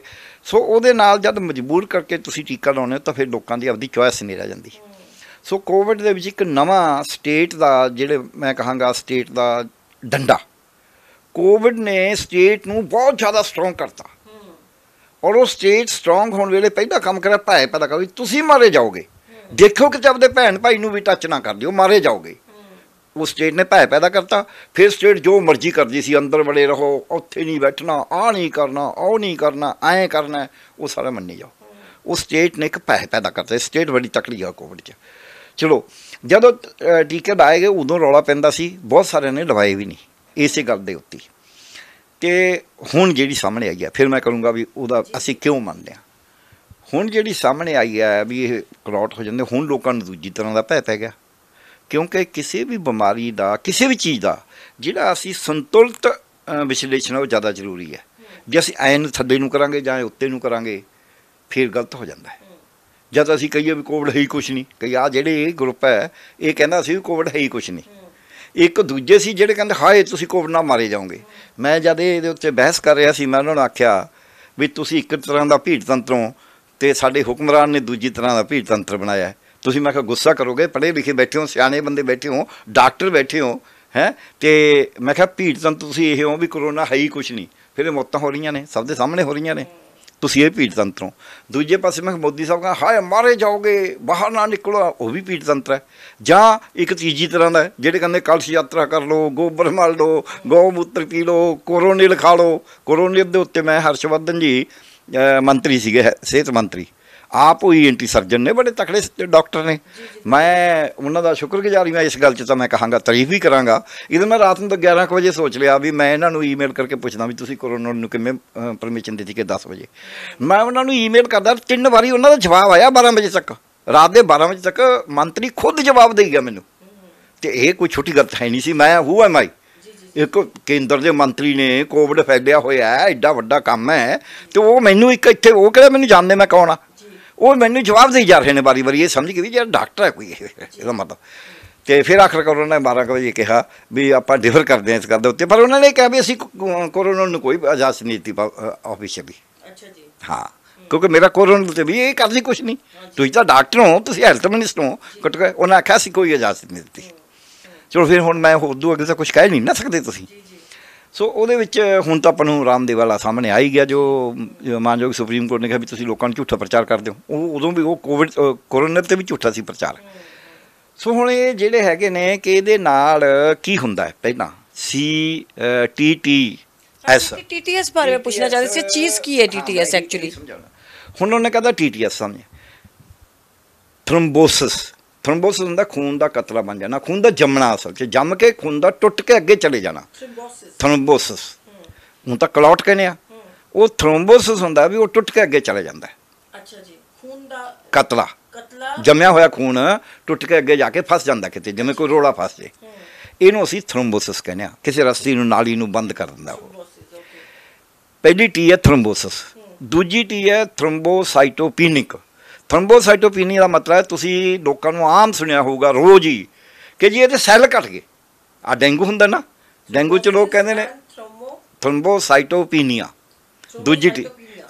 ਸੋ ਉਹਦੇ ਨਾਲ ਜਦ ਮਜਬੂਰ ਕਰਕੇ ਤੁਸੀਂ ਟੀਕਾ ਲਾਉਣੇ ਤਾਂ ਫਿਰ ਲੋਕਾਂ ਦੀ ਆਪਦੀ ਚੋਇਸ ਨਹੀਂ ਰਹਿ ਜਾਂਦੀ ਸੋ ਕੋਵਿਡ ਦੇ ਵਿੱਚ ਇੱਕ ਨਵਾਂ ਸਟੇਟ ਦਾ ਜਿਹੜੇ ਮੈਂ ਕਹਾਂਗਾ ਸਟੇਟ ਦਾ ਡੰਡਾ ਕੋਵਿਡ ਨੇ ਸਟੇਟ ਨੂੰ ਬਹੁਤ ਜ਼ਿਆਦਾ ਸਟਰੋਂਗ ਕਰਤਾ ਔਰ ਉਹ ਸਟੇਟ ਸਟਰੋਂਗ ਹੋਣ ਵੇਲੇ ਪਹਿਲਾ ਕੰਮ ਕਰਿਆ ਭਾਏ ਪਤਾ ਕਰੋ ਤੁਸੀਂ ਮਾਰੇ ਜਾਓਗੇ ਦੇਖੋ ਕਿ ਆਪਣੇ ਭੈਣ ਭਾਈ ਨੂੰ ਵੀ ਟੱਚ ਨਾ ਕਰ ਦਿਓ ਮਾਰੇ ਜਾਓਗੇ ਉਹ ਸਟੇਟ ਨੇ ਭੈ ਪੈਦਾ ਕਰਤਾ ਫਿਰ ਸਟੇਟ ਜੋ ਮਰਜ਼ੀ ਕਰਦੀ ਸੀ ਅੰਦਰ ਬੜੇ ਰਹੋ ਉੱਥੇ ਨਹੀਂ ਬੈਠਣਾ ਆ ਨਹੀਂ ਕਰਨਾ ਉਹ ਨਹੀਂ ਕਰਨਾ ਐਂ ਕਰਨਾ ਉਹ ਸਾਰਾ ਮੰਨੀ ਜਾਓ ਉਹ ਸਟੇਟ ਨੇ ਇੱਕ ਭੈ ਪੈਦਾ ਕਰਤਾ ਸਟੇਟ ਬੜੀ ਤਕੜੀ ਆ ਕੋਵਿਡ 'ਚ ਚਲੋ ਜਦੋਂ ਟੀਕੇ ਲਾਏਗੇ ਗਏ ਉਦੋਂ ਰੌਲਾ ਪੈਂਦਾ ਸੀ ਬਹੁਤ ਸਾਰਿਆਂ ਨੇ ਲਵਾਏ ਵੀ ਨਹੀਂ ਇਸੇ ਗੱਲ ਦੇ ਉੱਤੇ ਤੇ ਹੁਣ ਜਿਹੜੀ ਸਾਹਮਣੇ ਆਈ ਆ ਫਿਰ ਮੈਂ ਕਰੂੰਗਾ ਵੀ ਉਹਦਾ ਅਸੀਂ ਕਿਉਂ ਮੰਨਦੇ ਆ ਹੁਣ ਜਿਹੜੀ ਸਾਹਮਣੇ ਆਈ ਹੈ ਵੀ ਇਹ ਕਲੌਟ ਹੋ ਜਾਂਦੇ ਹੁਣ ਲੋਕਾਂ ਨੂੰ ਦੂਜੀ ਤਰ੍ਹਾਂ ਦਾ ਭੈ ਪੈ ਗਿਆ ਕਿਉਂਕਿ ਕਿਸੇ ਵੀ ਬਿਮਾਰੀ ਦਾ ਕਿਸੇ ਵੀ ਚੀਜ਼ ਦਾ ਜਿਹੜਾ ਅਸੀਂ ਸੰਤੁਲਿਤ ਵਿਸ਼ਲੇਸ਼ਣ ਉਹ ਜ਼ਿਆਦਾ ਜ਼ਰੂਰੀ ਹੈ ਜੇ ਅਸੀਂ ਐਨ ਥੱਲੇ ਨੂੰ ਕਰਾਂਗੇ ਜਾਂ ਉੱਤੇ ਨੂੰ ਕਰਾਂਗੇ ਫਿਰ ਗਲਤ ਹੋ ਜਾਂਦਾ ਹੈ ਜਦ ਅਸੀਂ ਕਹੀਏ ਵੀ ਕੋਵਿਡ ਹੈ ਹੀ ਕੁਛ ਨਹੀਂ ਕਈ ਆ ਜਿਹੜੇ ਗਰੁੱਪ ਹੈ ਇਹ ਕਹਿੰਦਾ ਸੀ ਕੋਵਿਡ ਹੈ ਹੀ ਕੁਛ ਨਹੀਂ ਇੱਕ ਦੂਜੇ ਸੀ ਜਿਹੜੇ ਕਹਿੰਦੇ ਹਾਏ ਤੁਸੀਂ ਕੋਵਿਡ ਨਾਲ ਮਾਰੇ ਜਾਓਗੇ ਮੈਂ ਜਦ ਇਹਦੇ ਉੱਤੇ ਬਹਿਸ ਕਰ ਰਿਹਾ ਸੀ ਮੈਂ ਉਹਨਾਂ ਨੂੰ ਆਖਿਆ ਵੀ ਤੁਸੀਂ ਇੱਕ ਤਰ੍ਹਾਂ ਦਾ ਭੀੜ ਤੰਤਰੋਂ ਤੇ ਸਾਡੇ ਹੁਕਮਰਾਨ ਨੇ ਦੂਜੀ ਤਰ੍ਹਾਂ ਦਾ ਭੀੜ ਤੰਤਰ ਬਣਾਇਆ ਤੁਸੀਂ ਮੈਂ ਕਿਹਾ ਗੁੱਸਾ ਕਰੋਗੇ ਪੜੇ ਲਿਖੇ ਬੈਠੇ ਹੋ ਸਿਆਣੇ ਬੰਦੇ ਬੈਠੇ ਹੋ ਡਾਕਟਰ ਬੈਠੇ ਹੋ ਹੈ ਤੇ ਮੈਂ ਕਿਹਾ ਭੀੜ ਤੰਤ ਤੁਸੀਂ ਇਹ ਹੋ ਵੀ ਕਰੋਨਾ ਹੈ ਹੀ ਕੁਝ ਨਹੀਂ ਫਿਰ ਇਹ ਮੌਤਾਂ ਹੋ ਰਹੀਆਂ ਨੇ ਸਭ ਦੇ ਸਾਹਮਣੇ ਹੋ ਰਹੀਆਂ ਨੇ ਤੁਸੀਂ ਇਹ ਭੀੜ ਤੰਤਰੋਂ ਦੂਜੇ ਪਾਸੇ ਮੈਂ ਮੋਦੀ ਸਾਹਿਬ ਕਹਿੰਦਾ ਹਾਏ ਮਾਰੇ ਜਾਓਗੇ ਬਾਹਰ ਨਾ ਨਿਕਲੋ ਉਹ ਵੀ ਭੀੜ ਤੰਤਰ ਹੈ ਜਾਂ ਇੱਕ ਤੀਜੀ ਤਰ੍ਹਾਂ ਦਾ ਜਿਹੜੇ ਕਹਿੰਦੇ ਕਲਸ਼ ਯਾਤਰਾ ਕਰ ਲਓ ਗੋਬਰ ਮਲ ਲਓ ਗਊਮੂਤਰ ਪੀ ਲਓ ਕੋਰੋਨਿਲ ਖਾ ਲਓ ਕੋਰੋਨਿਲ ਦੇ ਉੱਤੇ ਮੈਂ ਹਰਸ਼ਵਰਧਨ ਜੀ ਮੰਤਰੀ ਸੀਗੇ ਸਿਹਤ ਮੰਤਰੀ ਆਪ ਹੀ ਐਂਟੀ ਸਰਜਨ ਨੇ ਬੜੇ ਤਕੜੇ ਡਾਕਟਰ ਨੇ ਮੈਂ ਉਹਨਾਂ ਦਾ ਸ਼ੁਕਰਗੁਜ਼ਾਰ ਹਾਂ ਇਸ ਗੱਲ 'ਚ ਤਾਂ ਮੈਂ ਕਹਾਂਗਾ ਤਾਰੀਫ ਵੀ ਕਰਾਂਗਾ ਇਹਦੇ ਮੈਂ ਰਾਤ ਨੂੰ ਤਾਂ 11 ਵਜੇ ਸੋਚ ਲਿਆ ਵੀ ਮੈਂ ਇਹਨਾਂ ਨੂੰ ਈਮੇਲ ਕਰਕੇ ਪੁੱਛਦਾ ਵੀ ਤੁਸੀਂ ਕੋਰੋਨਾ ਨੂੰ ਕਿਵੇਂ ਪਰਮਿਸ਼ਨ ਦਿੱਤੀ ਕਿ 10 ਵਜੇ ਮੈਂ ਉਹਨਾਂ ਨੂੰ ਈਮੇਲ ਕਰਦਾ ਤਿੰਨ ਵਾਰੀ ਉਹਨਾਂ ਦਾ ਜਵਾਬ ਆਇਆ 12 ਵਜੇ ਤੱਕ ਰਾਤ ਦੇ 12 ਵਜੇ ਤੱਕ ਮੰਤਰੀ ਖੁਦ ਜਵਾਬ ਦੇ ਗਿਆ ਮੈਨੂੰ ਤੇ ਇਹ ਕੋਈ ਛੋਟੀ ਗੱਲ ਹੈ ਨਹੀਂ ਸੀ ਮੈਂ ਹੂ ਐਮ ਆਈ ਇੱਕ ਕੇਂਦਰ ਦੇ ਮੰਤਰੀ ਨੇ ਕੋਵਿਡ ਫੈਲਿਆ ਹੋਇਆ ਹੈ ਐਡਾ ਵੱਡਾ ਕੰਮ ਹੈ ਤੇ ਉਹ ਮੈਨੂੰ ਇੱਕ ਇੱਥੇ ਉਹ ਕਿਹੜਾ ਮੈਨੂੰ ਜਾਣਦੇ ਮੈਂ ਕੌਣ ਆ ਉਹ ਮੈਨੂੰ ਜਵਾਬ ਦੇਈ ਜਾ ਰਹੇ ਨੇ ਵਾਰੀ ਵਾਰੀ ਇਹ ਸਮਝ ਕੇ ਵੀ ਜਿਹੜਾ ਡਾਕਟਰ ਹੈ ਕੋਈ ਇਹਦਾ ਮਤਲਬ ਤੇ ਫਿਰ ਕਰ ਉਹਨਾਂ ਨੇ 12 ਵਜੇ ਕਿਹਾ ਵੀ ਆਪਾਂ ਡਿਫਰ ਕਰਦੇ ਹਾਂ ਇਸ ਕਰਦੇ ਉੱਤੇ ਪਰ ਉਹਨਾਂ ਨੇ ਕਿਹਾ ਵੀ ਅਸੀਂ ਕੋਰੋਨਾ ਨੂੰ ਕੋਈ ਅਜਾਸ ਨੀਤੀ ਦਿੱਤੀ ਆਫੀਸ਼ੀਅਲੀ ਅੱਛਾ ਜੀ ਹਾਂ ਕਿਉਂਕਿ ਮੇਰਾ ਕੋਰੋਨਾ ਤੇ ਵੀ ਇਹ ਕਰਦੀ ਕੁਝ ਨਹੀਂ ਤੁਸੀਂ ਤਾਂ ਡਾਕਟਰ ਹੋ ਤੁਸੀਂ ਹੈਲਥ ਮਿਨਿਸਟਰ ਹੋ ਕਟ ਉਹਨਾਂ ਆਖਿਆ ਸੀ ਕੋਈ ਇਜਾਜ਼ਤ ਨਹੀਂ ਦਿੱਤੀ ਚਲੋ ਫਿਰ ਹੁਣ ਮੈਂ ਉਦੋਂ ਅੱਗੇ ਤਾਂ ਕੁਝ ਕਹਿ ਨਹੀਂ ਨਾ ਸਕਦੇ ਤੁਸੀਂ ਸੋ ਉਹਦੇ ਵਿੱਚ ਹੁਣ ਤਾਂ ਆਪਾਂ ਨੂੰ ਰਾਮਦੇਵ ਵਾਲਾ ਸਾਹਮਣੇ ਆ ਹੀ ਗਿਆ ਜੋ ਮਾਨਯੋਗ ਸੁਪਰੀਮ ਕੋਰਟ ਨੇ ਕਿਹਾ ਵੀ ਤੁਸੀਂ ਲੋਕਾਂ ਨੂੰ ਝੂਠਾ ਪ੍ਰਚਾਰ ਕਰਦੇ ਹੋ ਉਹ ਉਦੋਂ ਵੀ ਉਹ ਕੋਵਿਡ ਕੋਰੋਨਾ ਤੇ ਵੀ ਝੂਠਾ ਸੀ ਪ੍ਰਚਾਰ ਸੋ ਹੁਣ ਇਹ ਜਿਹੜੇ ਹੈਗੇ ਨੇ ਕਿ ਇਹਦੇ ਨਾਲ ਕੀ ਹੁੰਦਾ ਹੈ ਪਹਿਲਾਂ ਸੀ T T S T T S ਬਾਰੇ ਪੁੱਛਣਾ ਚਾਹੁੰਦੇ ਸੀ ਚੀਜ਼ ਕੀ ਹੈ ਟੀ ਟੀ ਐਸ ਐਕਚੁਅਲੀ ਹੁਣ ਉਹਨੇ ਕਹਦਾ ਟੀ ਟੀ ਐਸ ਸਮਝ ਥਰੰਬੋਸਿਸ ਥ੍ਰੋmbੋਸਿਸ ਹੁੰਦਾ ਖੂਨ ਦਾ ਕਤਰਾ ਬਣ ਜਾਣਾ ਖੂਨ ਦਾ ਜੰਮਣਾ ਅਸਲ 'ਚ ਜੰਮ ਕੇ ਖੂਨ ਦਾ ਟੁੱਟ ਕੇ ਅੱਗੇ ਚਲੇ ਜਾਣਾ ਥ੍ਰੋmbੋਸਿਸ ਹੁਣ ਤਾਂ ਕਲੌਟ ਕਹਿੰਦੇ ਆ ਉਹ ਥ੍ਰੋmbੋਸਿਸ ਹੁੰਦਾ ਵੀ ਉਹ ਟੁੱਟ ਕੇ ਅੱਗੇ ਚਲੇ ਜਾਂਦਾ ਅੱਛਾ ਜੀ ਖੂਨ ਦਾ ਕਤਲਾ ਜੰਮਿਆ ਹੋਇਆ ਖੂਨ ਟੁੱਟ ਕੇ ਅੱਗੇ ਜਾ ਕੇ ਫਸ ਜਾਂਦਾ ਕਿਤੇ ਜਿਵੇਂ ਕੋਈ ਰੋੜਾ ਫਸ ਜੇ ਇਹਨੂੰ ਅਸੀਂ ਥ੍ਰੋmbੋਸਿਸ ਕਹਿੰਦੇ ਆ ਕਿਸੇ ਰਸਤੀ ਨੂੰ ਨਾਲੀ ਨੂੰ ਬੰਦ ਕਰ ਦਿੰਦਾ ਉਹ ਪਹਿਲੀ ਟੀ ਹੈ ਥ੍ਰੋmbੋਸਿਸ ਦੂਜੀ ਟੀ ਹੈ ਥ੍ਰੋmbੋਸਾਈਟੋਪੀਨਿਕ ਥਰਮਬੋਸਾਈਟੋਪੀਨੀਆ ਦਾ ਮਤਲਬ ਹੈ ਤੁਸੀਂ ਲੋਕਾਂ ਨੂੰ ਆਮ ਸੁਣਿਆ ਹੋਊਗਾ ਰੋਜ਼ ਹੀ ਕਿ ਜੀ ਇਹਦੇ ਸੈੱਲ ਘਟ ਗਏ ਆ ਡੈਂਗੂ ਹੁੰਦਾ ਨਾ ਡੈਂਗੂ ਚ ਲੋਕ ਕਹਿੰਦੇ ਨੇ ਥਰਮਬੋਸਾਈਟੋਪੀਨੀਆ ਦੂਜੀ ਟੀ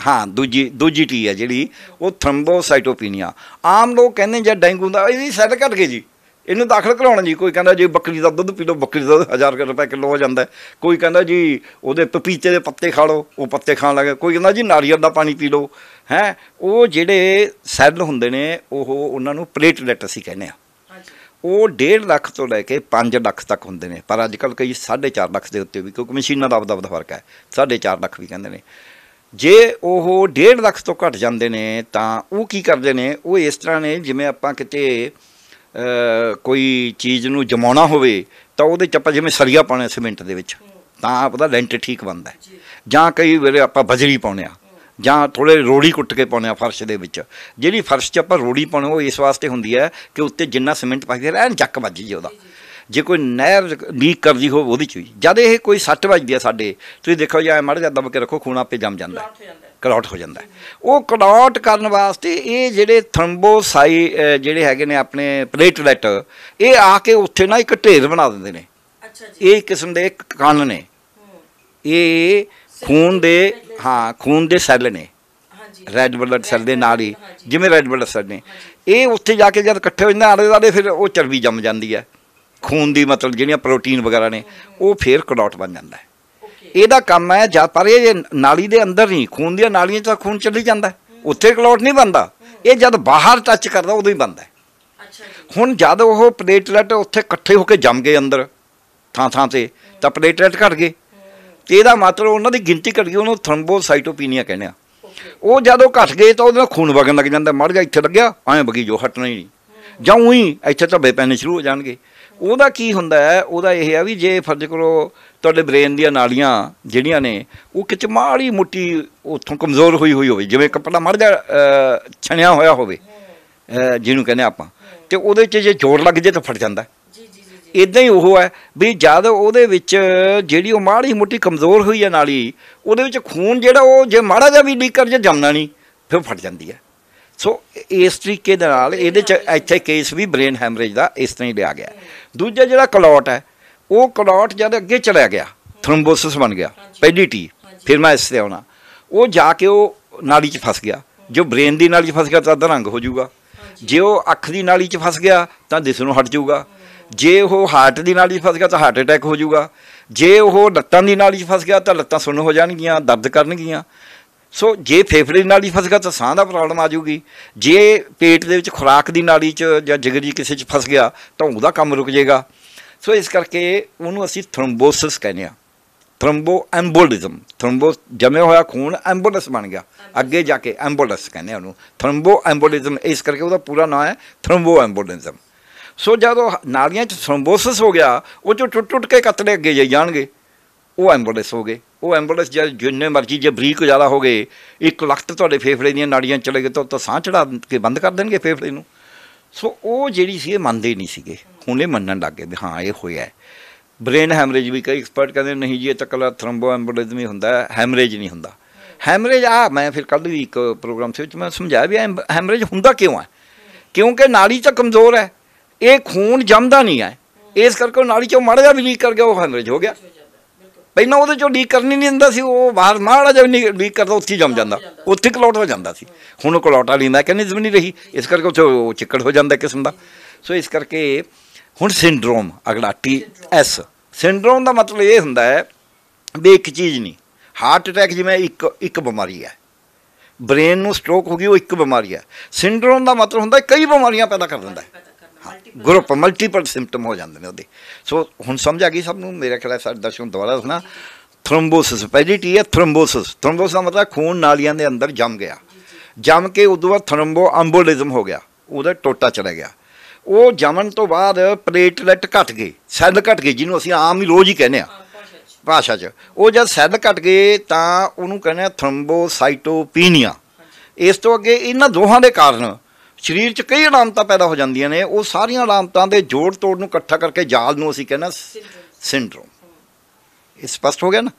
ਹਾਂ ਦੂਜੀ ਦੂਜੀ ਟੀ ਹੈ ਜਿਹੜੀ ਉਹ ਥਰਮਬੋਸਾਈਟੋਪੀਨੀਆ ਆਮ ਲੋਕ ਕਹਿੰਦੇ ਜੇ ਡੈਂਗੂ ਦਾ ਇਹਦੀ ਸੈੱਲ ਘਟ ਗਏ ਜੀ ਇਹਨੂੰ ਦਾਖਲ ਕਰਾਉਣਾ ਜੀ ਕੋਈ ਕਹਿੰਦਾ ਜੀ ਬੱਕਰੀ ਦਾ ਦੁੱਧ ਪੀ ਲਓ ਬੱਕਰੀ ਦਾ 1000 ਰੁਪਏ ਕਿਲੋ ਹੋ ਜਾਂਦਾ ਕੋਈ ਕਹਿੰਦਾ ਜੀ ਉਹਦੇ ਪਪੀਤੇ ਦੇ ਪੱਤੇ ਖਾ ਲਓ ਉਹ ਪੱਤੇ ਖਾਣ ਲੱਗੇ ਕੋਈ ਕਹਿੰਦਾ ਜੀ ਨਾਰੀਅਲ ਦਾ ਪਾਣੀ ਪੀ ਲਓ ਹੈ ਉਹ ਜਿਹੜੇ ਸੈੱਲ ਹੁੰਦੇ ਨੇ ਉਹ ਉਹਨਾਂ ਨੂੰ ਪਲੇਟਲੈਟ ਅਸੀਂ ਕਹਿੰਦੇ ਆ ਉਹ 1.5 ਲੱਖ ਤੋਂ ਲੈ ਕੇ 5 ਲੱਖ ਤੱਕ ਹੁੰਦੇ ਨੇ ਪਰ ਅੱਜ ਕੱਲ ਕਈ 4.5 ਲੱਖ ਦੇ ਉੱਤੇ ਵੀ ਕਿਉਂਕਿ ਮਸ਼ੀਨਾਂ ਦਾ ਆਪਦਾ ਫਰਕ ਹੈ 4.5 ਲੱਖ ਵੀ ਕਹਿੰਦੇ ਨੇ ਜੇ ਉਹ 1.5 ਲੱਖ ਤੋਂ ਘਟ ਜਾਂਦੇ ਨੇ ਤਾਂ ਉਹ ਕੀ ਕਰਦੇ ਨੇ ਉਹ ਇਸ ਤਰ੍ਹਾਂ ਨੇ ਜਿਵੇਂ ਆਪਾਂ ਕਿਤੇ ਕੋਈ ਚੀਜ਼ ਨੂੰ ਜਮਾਉਣਾ ਹੋਵੇ ਤਾਂ ਉਹਦੇ ਚੱਪਾ ਜਿਵੇਂ ਸਰੀਆ ਪਾਉਣੇ ਸਿਮੈਂਟ ਦੇ ਵਿੱਚ ਤਾਂ ਆਪਦਾ ਲੈਂਟ ਠੀਕ ਬੰਦਾ ਜਾਂ ਕਈ ਵੇਲੇ ਆਪਾਂ ਬਜਰੀ ਪਾਉਣੇ ਆ ਜਾਂ ਥੋੜੇ ਰੋੜੀ ਕੁੱਟ ਕੇ ਪਾਉਨੇ ਆ ਫਰਸ਼ ਦੇ ਵਿੱਚ ਜਿਹੜੀ ਫਰਸ਼ 'ਚ ਆਪਾਂ ਰੋੜੀ ਪਾਉਣੇ ਉਹ ਇਸ ਵਾਸਤੇ ਹੁੰਦੀ ਹੈ ਕਿ ਉੱਤੇ ਜਿੰਨਾ ਸੀਮੈਂਟ ਪਾਈ ਦੇ ਐਨ ਵੱਜ ਜੇ ਉਹਦਾ ਜੇ ਕੋਈ ਨਹਿਰ ਲੀਕ ਕਰਦੀ ਹੋਵੇ ਉਹਦੀ 'ਚ ਵੀ ਜਦ ਇਹ ਕੋਈ ਸੱਟ ਵੱਜਦੀ ਆ ਸਾਡੇ ਤੁਸੀਂ ਦੇਖੋ ਜੇ ਐ ਮੜ ਜਾਂਦਾ ਬਕੇ ਰੱਖੋ ਖੂਨ ਆਪੇ ਜੰਮ ਜਾਂਦਾ ਕਲੌਟ ਹੋ ਜਾਂਦਾ ਉਹ ਕਲੌਟ ਕਰਨ ਵਾਸਤੇ ਇਹ ਜਿਹੜੇ ਸਾਈ ਜਿਹੜੇ ਹੈਗੇ ਨੇ ਆਪਣੇ ਪਲੇਟਲੈਟ ਇਹ ਆ ਕੇ ਉੱਥੇ ਨਾ ਇੱਕ ਢੇਰ ਬਣਾ ਦਿੰਦੇ ਨੇ ਅੱਛਾ ਜੀ ਇਹ ਕਿਸਮ ਦੇ ਕੰਨ ਨੇ ਇਹ ਖੂਨ ਦੇ ਹਾਂ ਖੂਨ ਦੇ ਸੈੱਲ ਨੇ ਰੈੱਡ ਬਲੱਡ ਸੈੱਲ ਦੇ ਨਾਲ ਹੀ ਜਿਵੇਂ ਰੈੱਡ ਬਲੱਡ ਸੈੱਲ ਨੇ ਇਹ ਉੱਥੇ ਜਾ ਕੇ ਜਦ ਇਕੱਠੇ ਹੋ ਜਾਂਦੇ ਆਲੇ ਫਿਰ ਉਹ ਚਰਬੀ ਜੰਮ ਜਾਂਦੀ ਹੈ ਖੂਨ ਦੀ ਮਤਲਬ ਜਿਹੜੀਆਂ ਪ੍ਰੋਟੀਨ ਵਗੈਰਾ ਨੇ ਉਹ ਫੇਰ ਕਲੌਟ ਬਣ ਜਾਂਦਾ ਹੈ ਇਹਦਾ ਕੰਮ ਹੈ ਜਾਂ ਪਰ ਇਹ ਨਾਲੀ ਦੇ ਅੰਦਰ ਨਹੀਂ ਖੂਨ ਦੀਆਂ ਨਾਲੀਆਂ ਤਾਂ ਖੂਨ ਚੱਲੀ ਜਾਂਦਾ ਉੱਥੇ ਕਲੌਟ ਨਹੀਂ ਬਣਦਾ ਇਹ ਜਦ ਬਾਹਰ ਟੱਚ ਕਰਦਾ ਉਦੋਂ ਹੀ ਬਣਦਾ ਹੁਣ ਜਦ ਉਹ ਪਲੇਟਲੈਟ ਉੱਥੇ ਇਕੱਠੇ ਹੋ ਕੇ ਜੰਮ ਗਏ ਅੰਦਰ ਥਾਂ ਥਾਂ ਤੇ ਤਾਂ ਪਲੇਟਲੈਟ ਘਟ ਗਏ ਤੇ ਇਹਦਾ ਮਤਲਬ ਉਹਨਾਂ ਦੀ ਗਿਣਤੀ ਘਟ ਗਈ ਉਹਨੂੰ ਥ੍ਰੰਬੋਸਾਈਟੋਪੀਨੀਆ ਕਹਿੰਦੇ ਆ ਉਹ ਜਦੋਂ ਘਟ ਗਏ ਤਾਂ ਉਹਦੇ ਨਾਲ ਖੂਨ ਵਗਣ ਲੱਗ ਜਾਂਦਾ ਮੜ ਗਿਆ ਇੱਥੇ ਲੱਗਿਆ ਐਂ ਬਗੀ ਜੋ ਹਟਣਾ ਹੀ ਨਹੀਂ ਜਾਂ ਉਹੀ ਇੱਥੇ ਧੱਬੇ ਪੈਣੇ ਸ਼ੁਰੂ ਹੋ ਜਾਣਗੇ ਉਹਦਾ ਕੀ ਹੁੰਦਾ ਹੈ ਉਹਦਾ ਇਹ ਹੈ ਵੀ ਜੇ ਫਰਜ਼ ਕਰੋ ਤੁਹਾਡੇ ਬ੍ਰੇਨ ਦੀਆਂ ਨਾਲੀਆਂ ਜਿਹੜੀਆਂ ਨੇ ਉਹ ਕਿਤੇ ਮਾੜੀ ਮੁੱਟੀ ਉਥੋਂ ਕਮਜ਼ੋਰ ਹੋਈ ਹੋਈ ਹੋਵੇ ਜਿਵੇਂ ਕੱਪੜਾ ਮੜ ਜਾ ਛਣਿਆ ਹੋਇਆ ਹੋਵੇ ਜਿਹਨੂੰ ਕਹਿੰਦੇ ਆਪਾਂ ਤੇ ਉਹਦੇ 'ਚ ਜੇ ਜ਼ੋਰ ਲੱਗ ਜੇ ਤਾਂ ਫਟ ਜਾਂਦਾ ਇਦਾਂ ਹੀ ਉਹ ਹੈ ਵੀ ਜਦ ਉਹਦੇ ਵਿੱਚ ਜਿਹੜੀ ਉਹ ਮਾੜੀ ਮੋਟੀ ਕਮਜ਼ੋਰ ਹੋਈ ਹੈ ਨਾਲੀ ਉਹਦੇ ਵਿੱਚ ਖੂਨ ਜਿਹੜਾ ਉਹ ਜੇ ਮਾੜਾ ਜਿਹਾ ਵੀ ਲੀਕਰ ਕਰ ਜੇ ਜੰਮਣਾ ਨਹੀਂ ਫਿਰ ਫਟ ਜਾਂਦੀ ਹੈ ਸੋ ਇਸ ਤਰੀਕੇ ਦੇ ਨਾਲ ਇਹਦੇ ਚ ਇੱਥੇ ਕੇਸ ਵੀ ਬ੍ਰੇਨ ਹੈਮਰੇਜ ਦਾ ਇਸ ਤਰ੍ਹਾਂ ਹੀ ਲਿਆ ਗਿਆ ਦੂਜਾ ਜਿਹੜਾ ਕਲੌਟ ਹੈ ਉਹ ਕਲੌਟ ਜਦ ਅੱਗੇ ਚਲਾ ਗਿਆ ਥਰੰਬੋਸਿਸ ਬਣ ਗਿਆ ਪਹਿਲੀ ਟੀ ਫਿਰ ਮੈਂ ਇਸ ਤੇ ਆਉਣਾ ਉਹ ਜਾ ਕੇ ਉਹ ਨਾਲੀ 'ਚ ਫਸ ਗਿਆ ਜੋ ਬ੍ਰੇਨ ਦੀ ਨਾਲੀ 'ਚ ਫਸ ਗਿਆ ਤਾਂ ਰੰਗ ਹੋ ਜਾਊਗਾ ਜੇ ਉਹ ਅੱਖ ਦੀ ਨਾਲੀ 'ਚ ਫਸ ਗਿਆ ਤਾਂ ਦਿਸ ਨੂੰ ਹਟ ਜਾਊਗਾ ਜੇ ਉਹ ਹਾਰਟ ਦੀ ਨਾਲੀ ਫਸ ਗਿਆ ਤਾਂ ਹਾਰਟ ਅਟੈਕ ਹੋ ਜਾਊਗਾ ਜੇ ਉਹ ਲੱਤਾਂ ਦੀ ਨਾਲੀ ਫਸ ਗਿਆ ਤਾਂ ਲੱਤਾਂ ਸੁੰਨ ਹੋ ਜਾਣਗੀਆਂ ਦਰਦ ਕਰਨਗੀਆਂ ਸੋ ਜੇ ਫੇਫੜੇ ਦੀ ਨਾਲੀ ਫਸ ਗਿਆ ਤਾਂ ਸਾਹ ਦਾ ਪ੍ਰੋਬਲਮ ਆ ਜਾਊਗੀ ਜੇ ਪੇਟ ਦੇ ਵਿੱਚ ਖੁਰਾਕ ਦੀ ਨਾਲੀ 'ਚ ਜਾਂ ਜਿਗਰੀ ਕਿਸੇ 'ਚ ਫਸ ਗਿਆ ਤਾਂ ਉਹਦਾ ਕੰਮ ਰੁਕ ਜਾਏਗਾ ਸੋ ਇਸ ਕਰਕੇ ਉਹਨੂੰ ਅਸੀਂ ਥ੍ਰੋmbੋਸਿਸ ਕਹਿੰਦੇ ਆ ਥ੍ਰੋmbੋ ਐਂਬੋਲਿਜ਼ਮ ਥ੍ਰੋmbੋ ਜਮੇ ਹੋਇਆ ਖੂਨ ਐਂਬੋਲਸ ਬਣ ਗਿਆ ਅੱਗੇ ਜਾ ਕੇ ਐਂਬੋਲਸ ਕਹਿੰਦੇ ਆ ਉਹਨੂੰ ਥ੍ਰੋmbੋ ਐਂਬੋਲਿਜ਼ਮ ਇਸ ਕਰਕੇ ਉਹਦਾ ਪੂਰਾ ਨਾਮ ਹੈ ਥ੍ਰੋmbੋ ਐਂਬੋਲਿਜ਼ਮ ਸੋ ਜਦੋਂ ਨਾਲੀਆਂ 'ਚ ਥ੍ਰੋmbੋਸਿਸ ਹੋ ਗਿਆ ਉਹ ਚੋਂ ਟੁੱਟ-ਟੁੱਟ ਕੇ ਕਤਲੇ ਅੱਗੇ ਜਾਈ ਜਾਣਗੇ ਉਹ ਐਂਬੂਲੈਂਸ ਹੋ ਗਏ ਉਹ ਐਂਬੂਲੈਂਸ ਜੇ ਜਿੰਨੇ ਮਰਜੀ ਜੇ ਬਰੀਕ ਜ਼ਿਆਦਾ ਹੋ ਗਏ ਇੱਕ ਲਖਤ ਤੁਹਾਡੇ ਫੇਫੜੇ ਦੀਆਂ ਨਾੜੀਆਂ ਚਲੇ ਗਏ ਤਾਂ ਤਾਂ ਸਾਹ ਚੜਾ ਕੇ ਬੰਦ ਕਰ ਦੇਣਗੇ ਫੇਫੜੇ ਨੂੰ ਸੋ ਉਹ ਜਿਹੜੀ ਸੀ ਇਹ ਮੰਨਦੇ ਨਹੀਂ ਸੀਗੇ ਹੁਣ ਇਹ ਮੰਨਣ ਲੱਗ ਗਏ ਹਾਂ ਇਹ ਹੋਇਆ ਬ੍ਰੇਨ ਹੈਮਰੇਜ ਵੀ ਕਈ ਐਕਸਪਰਟ ਕਹਿੰਦੇ ਨਹੀਂ ਜੀ ਇਹ ਤਾਂ ਕਲਾ ਥ੍ਰੰਬੋ ਐਂਬੂਲੈਂਸ ਹੁੰਦਾ ਹੈਮਰੇਜ ਨਹੀਂ ਹੁੰਦਾ ਹੈਮਰੇਜ ਆ ਮੈਂ ਫਿਰ ਕੱਲ ਵੀ ਇੱਕ ਪ੍ਰੋਗਰਾਮ ਸੀ ਵਿੱਚ ਮੈਂ ਸਮਝਾਇਆ ਵੀ ਹੈਮਰੇਜ ਹੁੰਦਾ ਕਿਉਂ ਹੈ ਕਿਉਂਕਿ ਨਾੜੀ ਤਾਂ ਕਮਜ਼ੋਰ ਹੈ ਇਹ ਖੂਨ ਜੰਮਦਾ ਨਹੀਂ ਹੈ ਇਸ ਕਰਕੇ ਉਹ ਨਾਲੀ ਚੋਂ ਮੜ ਗਿਆ ਵੀ ਲੀਕ ਕਰ ਗਿਆ ਉਹ ਹੈਮਰੇਜ ਹੋ ਗਿਆ ਪਹਿਲਾਂ ਉਹਦੇ ਚੋਂ ਲੀਕ ਕਰਨੀ ਨਹੀਂ ਦਿੰਦਾ ਸੀ ਉਹ ਬਾਹਰ ਮਾੜਾ ਨਹੀਂ ਲੀਕ ਕਰਦਾ ਉੱਥੇ ਜੰਮ ਜਾਂਦਾ ਉੱਥੇ ਹੋ ਜਾਂਦਾ ਸੀ ਹੁਣ ਉਹ ਕਲੌਟਾ ਲੈਂਦਾ ਜਮ ਨਹੀਂ ਰਹੀ ਇਸ ਕਰਕੇ ਉੱਥੇ ਚਿੱਕੜ ਹੋ ਜਾਂਦਾ ਕਿਸਮ ਦਾ ਸੋ ਇਸ ਕਰਕੇ ਹੁਣ ਸਿੰਡਰੋਮ ਅਗਲਾ ਟੀ ਐਸ ਸਿੰਡਰੋਮ ਦਾ ਮਤਲਬ ਇਹ ਹੁੰਦਾ ਹੈ ਵੀ ਇੱਕ ਚੀਜ਼ ਨਹੀਂ ਹਾਰਟ ਅਟੈਕ ਜਿਵੇਂ ਇੱਕ ਇੱਕ ਬਿਮਾਰੀ ਹੈ ਬ੍ਰੇਨ ਨੂੰ ਸਟ੍ਰੋਕ ਹੋ ਗਈ ਉਹ ਇੱਕ ਬਿਮਾਰੀ ਹੈ ਸਿੰਡਰੋਮ ਦਾ ਮਤਲਬ ਹੁੰਦਾ ਕਈ ਬਿਮਾਰੀਆਂ ਪੈਦਾ ਕਰ ਦਿੰਦਾ ਹੈ ਗਰੁੱਪ ਮਲਟੀਪਲ ਸਿੰਪਟਮ ਹੋ ਜਾਂਦੇ ਨੇ ਉਹਦੇ ਸੋ ਹੁਣ ਸਮਝ ਆ ਗਈ ਸਭ ਨੂੰ ਮੇਰੇ ਖਿਆਲ ਸਾਡੇ ਦਰਸ਼ਨ ਦੁਬਾਰਾ ਦੱਸਣਾ ਥ੍ਰੋਮਬੋਸਿਸ ਪਹਿਲੀ ਟੀ ਹੈ ਥ੍ਰੋਮਬੋਸਿਸ ਥ੍ਰੋਮਬੋਸ ਦਾ ਮਤਲਬ ਖੂਨ ਨਾਲੀਆਂ ਦੇ ਅੰਦਰ ਜੰਮ ਗਿਆ ਜੰਮ ਕੇ ਉਦੋਂ ਬਾਅਦ ਥ੍ਰੋਮਬੋ ਐਂਬੋਲਿਜ਼ਮ ਹੋ ਗਿਆ ਉਹਦਾ ਟੋਟਾ ਚਲਾ ਗਿਆ ਉਹ ਜੰਮਣ ਤੋਂ ਬਾਅਦ ਪਲੇਟਲੈਟ ਘਟ ਗਏ ਸੈੱਲ ਘਟ ਗਏ ਜਿਹਨੂੰ ਅਸੀਂ ਆਮ ਹੀ ਰੋਜ਼ ਹੀ ਕਹਿੰਦੇ ਆ ਭਾਸ਼ਾ 'ਚ ਉਹ ਜਦ ਸੈੱਲ ਘਟ ਗਏ ਤਾਂ ਉਹਨੂੰ ਕਹਿੰਦੇ ਆ ਥ੍ਰੋਮਬੋਸਾਈਟੋਪੀਨੀਆ ਇਸ ਤੋਂ ਅੱਗੇ ਇਹਨਾਂ ਦੋਹਾਂ ਦੇ ਕਾਰਨ ਸਰੀਰ 'ਚ ਕਈ ਅਲਾਮਤਾਂ ਪੈਦਾ ਹੋ ਜਾਂਦੀਆਂ ਨੇ ਉਹ ਸਾਰੀਆਂ ਅਲਾਮਤਾਂ ਦੇ ਜੋੜ ਤੋੜ ਨੂੰ ਇਕੱਠਾ ਕਰਕੇ ਜਾਲ ਨੂੰ ਅਸੀਂ ਕਹਿੰਦਾ ਸਿੰਡਰੋਮ ਇਹ ਸਪਸ਼ਟ ਹੋ ਗਿਆ ਨਾ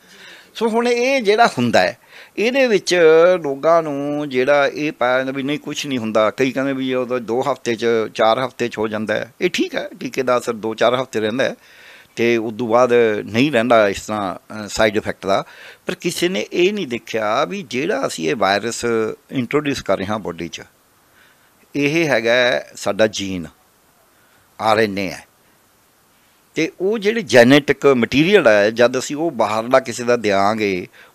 ਸੋ ਹੁਣ ਇਹ ਜਿਹੜਾ ਹੁੰਦਾ ਹੈ ਇਹਦੇ ਵਿੱਚ ਲੋਕਾਂ ਨੂੰ ਜਿਹੜਾ ਇਹ ਪਾਇਆ ਜਾਂਦਾ ਵੀ ਨਹੀਂ ਕੁਝ ਨਹੀਂ ਹੁੰਦਾ ਕਈ ਕਹਿੰਦੇ ਵੀ ਉਹ ਦੋ ਹਫ਼ਤੇ 'ਚ ਚਾਰ ਹਫ਼ਤੇ 'ਚ ਹੋ ਜਾਂਦਾ ਇਹ ਠੀਕ ਹੈ ਟੀਕੇ ਦਾ ਅਸਰ ਦੋ ਚਾਰ ਹਫ਼ਤੇ ਰਹਿੰਦਾ ਹੈ ਤੇ ਉਸ ਤੋਂ ਬਾਅਦ ਨਹੀਂ ਰਹਿੰਦਾ ਇਸ ਤਰ੍ਹਾਂ ਸਾਈਡ ਇਫੈਕਟ ਦਾ ਪਰ ਕਿਸੇ ਨੇ ਇਹ ਨਹੀਂ ਦੇਖਿਆ ਵੀ ਜਿਹੜਾ ਅਸੀਂ ਇਹ ਵਾਇਰਸ ਇੰਟਰੋਡਿਊਸ ਕਰ ਰਹੇ ਹਾਂ ਬੋਡੀ 'ਚ ਇਹ ਹੈਗਾ ਸਾਡਾ ਜੀਨ ਆਰਐਨਏ ਹੈ ਤੇ ਉਹ ਜਿਹੜੇ ਜੈਨੇਟਿਕ ਮਟੀਰੀਅਲ ਹੈ ਜਦ ਅਸੀਂ ਉਹ ਬਾਹਰਲਾ ਕਿਸੇ ਦਾ ਦਿਆਂਗੇ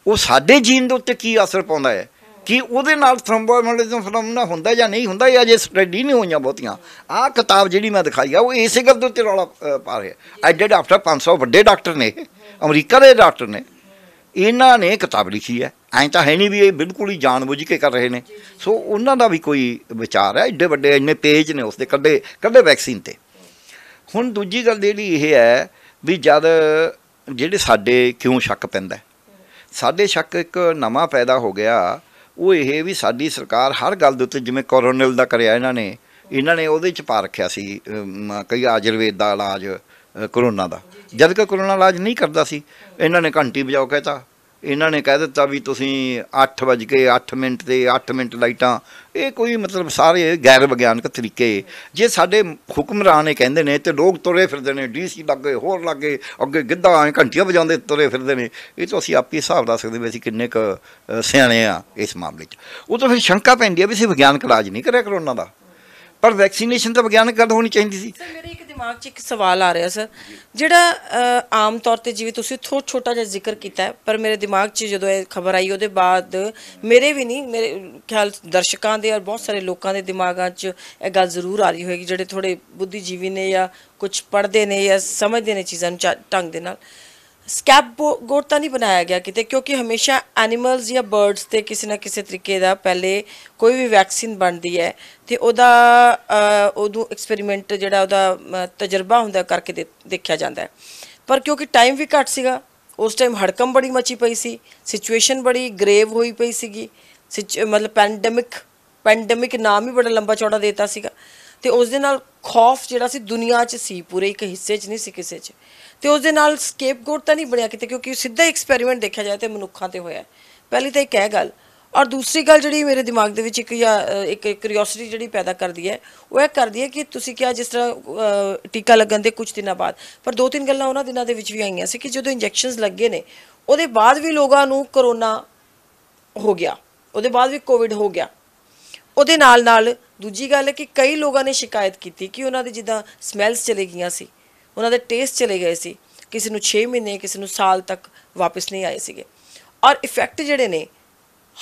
ਉਹ ਸਾਡੇ ਜੀਨ ਦੇ ਉੱਤੇ ਕੀ ਅਸਰ ਪਾਉਂਦਾ ਹੈ ਕਿ ਉਹਦੇ ਨਾਲ ਥ੍ਰੋਮਬੋਮੋਲਿਜ਼ਮ ਫਲਮਨਾ ਹੁੰਦਾ ਜਾਂ ਨਹੀਂ ਹੁੰਦਾ ਜਾਂ ਜੇ ਸਟੱਡੀ ਨਹੀਂ ਹੋਈਆਂ ਬਹੁਤੀਆਂ ਆਹ ਕਿਤਾਬ ਜਿਹੜੀ ਮੈਂ ਦਿਖਾਈ ਆ ਉਹ ਇਸੇ ਗੱਲ ਦੇ ਉੱਤੇ ਰੌਲਾ ਪਾ ਰਿਹਾ ਐਡੇ ਡਾਕਟਰ 500 ਵੱਡੇ ਡਾਕਟਰ ਨੇ ਅਮਰੀਕਾ ਦੇ ਡਾਕਟਰ ਨੇ ਇਹਨਾਂ ਨੇ ਕਿਤਾਬ ਲਿਖੀ ਹੈ ਐਂ ਤਾਂ ਹੈ ਨਹੀਂ ਵੀ ਇਹ ਬਿਲਕੁਲ ਹੀ ਜਾਣਬੁੱਝ ਕੇ ਕਰ ਰਹੇ ਨੇ ਸੋ ਉਹਨਾਂ ਦਾ ਵੀ ਕੋਈ ਵਿਚਾਰ ਹੈ ਐਡੇ ਵੱਡੇ ਇੰਨੇ ਪੇਜ ਨੇ ਉਸਦੇ ਕੱਢੇ ਕੱਢੇ ਵੈਕਸੀਨ ਤੇ ਹੁਣ ਦੂਜੀ ਗੱਲ ਜਿਹੜੀ ਇਹ ਹੈ ਵੀ ਜਦ ਜਿਹੜੇ ਸਾਡੇ ਕਿਉਂ ਸ਼ੱਕ ਪੈਂਦਾ ਸਾਡੇ ਸ਼ੱਕ ਇੱਕ ਨਵਾਂ ਪੈਦਾ ਹੋ ਗਿਆ ਉਹ ਇਹ ਵੀ ਸਾਡੀ ਸਰਕਾਰ ਹਰ ਗੱਲ ਦੇ ਉੱਤੇ ਜਿਵੇਂ ਕੋਰੋਨਲ ਦਾ ਕਰਿਆ ਇਹਨਾਂ ਨੇ ਇਹਨਾਂ ਨੇ ਉਹਦੇ ਚ ਪਾ ਰੱਖਿਆ ਸੀ ਕਈ ਆਯੁਰਵੇਦ ਦਾ ਇਲਾਜ ਕਰੋਨਾ ਦਾ ਜਦ ਕਿ ਕਰੋਨਾ ਇਲਾਜ ਨਹੀਂ ਕਰਦਾ ਸੀ ਇਹਨਾਂ ਨੇ ਘੰਟੀ ਵਜਾਓ ਕਹਤਾ ਇਹਨਾਂ ਨੇ ਕਹਿ ਦਿੱਤਾ ਵੀ ਤੁਸੀਂ 8 8 ਮਿੰਟ ਤੇ 8 ਮਿੰਟ ਲਾਈਟਾਂ ਇਹ ਕੋਈ ਮਤਲਬ ਸਾਰੇ ਗੈਰ ਵਿਗਿਆਨਕ ਤਰੀਕੇ ਜੇ ਸਾਡੇ ਹੁਕਮਰਾਨ ਇਹ ਕਹਿੰਦੇ ਨੇ ਤੇ ਲੋਕ ਤੁਰੇ ਫਿਰਦੇ ਨੇ ਡੀਸੀ ਲੱਗੇ ਹੋਰ ਲੱਗੇ ਅੱਗੇ ਗਿੱਧਾ ਐ ਘੰਟੀਆਂ ਵਜਾਉਂਦੇ ਤੁਰੇ ਫਿਰਦੇ ਨੇ ਇਹ ਤੋਂ ਅਸੀਂ ਆਪੇ ਹਿਸਾਬ ਲਾ ਸਕਦੇ ਵੀ ਅਸੀਂ ਕਿੰਨੇ ਕ ਸਿਆਣੇ ਆ ਇਸ ਮਾਮਲੇ 'ਚ ਉਹ ਤਾਂ ਫਿਰ ਸ਼ੰਕਾ ਪੈਂਦੀ ਆ ਵੀ ਅਸੀਂ ਵਿਗਿਆਨਕ ਇਲਾਜ ਨਹੀਂ ਕਰਿਆ ਕਰੋਨਾ ਦਾ ਪਰ ਵੈਕਸੀਨੇਸ਼ਨ ਤਾਂ ਵਿਗਿਆਨਕ ਕਰਦ ਹੋਣੀ ਚਾਹੀਦੀ ਸੀ ਸਰ ਮੇਰੀ ਇੱਕ ਦਿਮਾਗ 'ਚ ਇੱਕ ਸਵਾਲ ਆ ਰਿਹਾ ਸਰ ਜਿਹੜਾ ਆਮ ਤੌਰ ਤੇ ਜਿਵੇਂ ਤੁਸੀਂ ਥੋੜਾ ਛੋਟਾ ਜਿਹਾ ਜ਼ਿਕਰ ਕੀਤਾ ਹੈ, ਪਰ ਮੇਰੇ ਦਿਮਾਗ 'ਚ ਜਦੋਂ ਇਹ ਖਬਰ ਆਈ ਉਹਦੇ ਬਾਅਦ ਮੇਰੇ ਵੀ ਨਹੀਂ ਮੇਰੇ ਖਿਆਲ ਦਰਸ਼ਕਾਂ ਦੇ ਔਰ ਬਹੁਤ ਸਾਰੇ ਲੋਕਾਂ ਦੇ ਦਿਮਾਗਾਂ 'ਚ ਇਹ ਗੱਲ ਜ਼ਰੂਰ ਆ ਰਹੀ ਹੋਏਗੀ ਜਿਹੜੇ ਥੋੜੇ ਬੁੱਧੀਜੀਵੀ ਨੇ ਜਾਂ ਕੁਝ ਪੜ੍ਹਦੇ ਨੇ ਜਾਂ ਸਮਝਦੇ ਨੇ ਚੀਜ਼ਾਂ ਨੂੰ ਢੰਗ ਦੇ ਨਾਲ ਸਕੈਪ ਗੋਟ ਤਾਂ ਨਹੀਂ ਬਣਾਇਆ ਗਿਆ ਕਿਤੇ ਕਿਉਂਕਿ ਹਮੇਸ਼ਾ ਐਨੀਮਲਸ ਜਾਂ ਬਰਡਸ ਤੇ ਕਿਸੇ ਨਾ ਕਿਸੇ ਤਰੀਕੇ ਦਾ ਪਹਿਲੇ ਕੋਈ ਵੀ ਵੈਕਸੀਨ ਬਣਦੀ ਹੈ ਤੇ ਉਹਦਾ ਉਹਦੋਂ ਐਕਸਪੈਰੀਮੈਂਟ ਜਿਹੜਾ ਉਹਦਾ ਤਜਰਬਾ ਹੁੰਦਾ ਕਰਕੇ ਦੇਖਿਆ ਜਾਂਦਾ ਪਰ ਕਿਉਂਕਿ ਟਾਈਮ ਵੀ ਘੱਟ ਸੀਗਾ ਉਸ ਟਾਈਮ ਹੜਕਮ ਬੜੀ ਮੱਚੀ ਪਈ ਸੀ ਸਿਚੁਏਸ਼ਨ ਬੜੀ ਗ੍ਰੇਵ ਹੋਈ ਪਈ ਸੀਗੀ ਮਤਲਬ ਪੈਂਡੈਮਿਕ ਪੈਂਡੈਮਿਕ ਨਾਮ ਹੀ ਬੜਾ ਲੰਬਾ ਚੌੜਾ ਦੇਤਾ ਸੀਗਾ ਤੇ ਉਸ ਦੇ ਨਾਲ ਖੌਫ ਜਿਹੜਾ ਸੀ ਦੁਨੀਆ 'ਚ ਸੀ ਪੂਰੇ ਇੱਕ ਹਿੱਸੇ 'ਚ ਨਹੀਂ ਸੀ ਕਿਸੇ 'ਚ ਤੇ ਉਸ ਦੇ ਨਾਲ ਸਕੇਪਗੋਟ ਤਾਂ ਨਹੀਂ ਬਣਿਆ ਕਿਤੇ ਕਿਉਂਕਿ ਸਿੱਧਾ ਐਕਸਪੈਰੀਮੈਂਟ ਦੇਖਿਆ ਜਾਏ ਤੇ ਮਨੁੱਖਾਂ ਤੇ ਹੋਇਆ ਪਹਿਲੀ ਤਾਂ ਇੱਕ ਇਹ ਗੱਲ ਔਰ ਦੂਸਰੀ ਗੱਲ ਜਿਹੜੀ ਮੇਰੇ ਦਿਮਾਗ ਦੇ ਵਿੱਚ ਇੱਕ ਜਾਂ ਇੱਕ ਕਿਉਰਿਓਸਿਟੀ ਜਿਹੜੀ ਪੈਦਾ ਕਰਦੀ ਹੈ ਉਹ ਇਹ ਕਰਦੀ ਹੈ ਕਿ ਤੁਸੀਂ ਕਿਹਾ ਜਿਸ ਤਰ੍ਹਾਂ ਟੀਕਾ ਲੱਗਣ ਦੇ ਕੁਝ ਦਿਨਾਂ ਬਾਅਦ ਪਰ ਦੋ ਤਿੰਨ ਗੱਲਾਂ ਉਹਨਾਂ ਦਿਨਾਂ ਦੇ ਵਿੱਚ ਵੀ ਆਈਆਂ ਸੀ ਕਿ ਜਦੋਂ ਇੰਜੈਕਸ਼ਨਸ ਲੱਗੇ ਨੇ ਉਹਦੇ ਬਾਅਦ ਵੀ ਲੋਕਾਂ ਨੂੰ ਕਰੋਨਾ ਹੋ ਗਿਆ ਉਹਦੇ ਬਾਅਦ ਵੀ ਕੋਵਿਡ ਹੋ ਗਿਆ ਉਹਦੇ ਨਾਲ ਨਾਲ ਦੂਜੀ ਗੱਲ ਹੈ ਕਿ ਕਈ ਲੋਕਾਂ ਨੇ ਸ਼ਿਕਾਇਤ ਕੀਤੀ ਕਿ ਉਹਨਾਂ ਦੇ ਜਿੱਦਾਂ ਸਮੈਲਸ ਚਲੇ ਗਈਆਂ ਸੀ ਉਹਨਾਂ ਦੇ ਟੇਸਟ ਚਲੇ ਗਏ ਸੀ ਕਿਸੇ ਨੂੰ 6 ਮਹੀਨੇ ਕਿਸੇ ਨੂੰ ਸਾਲ ਤੱਕ ਵਾਪਸ ਨਹੀਂ ਆਏ ਸੀਗੇ ਔਰ ਇਫੈਕਟ ਜਿਹੜੇ ਨੇ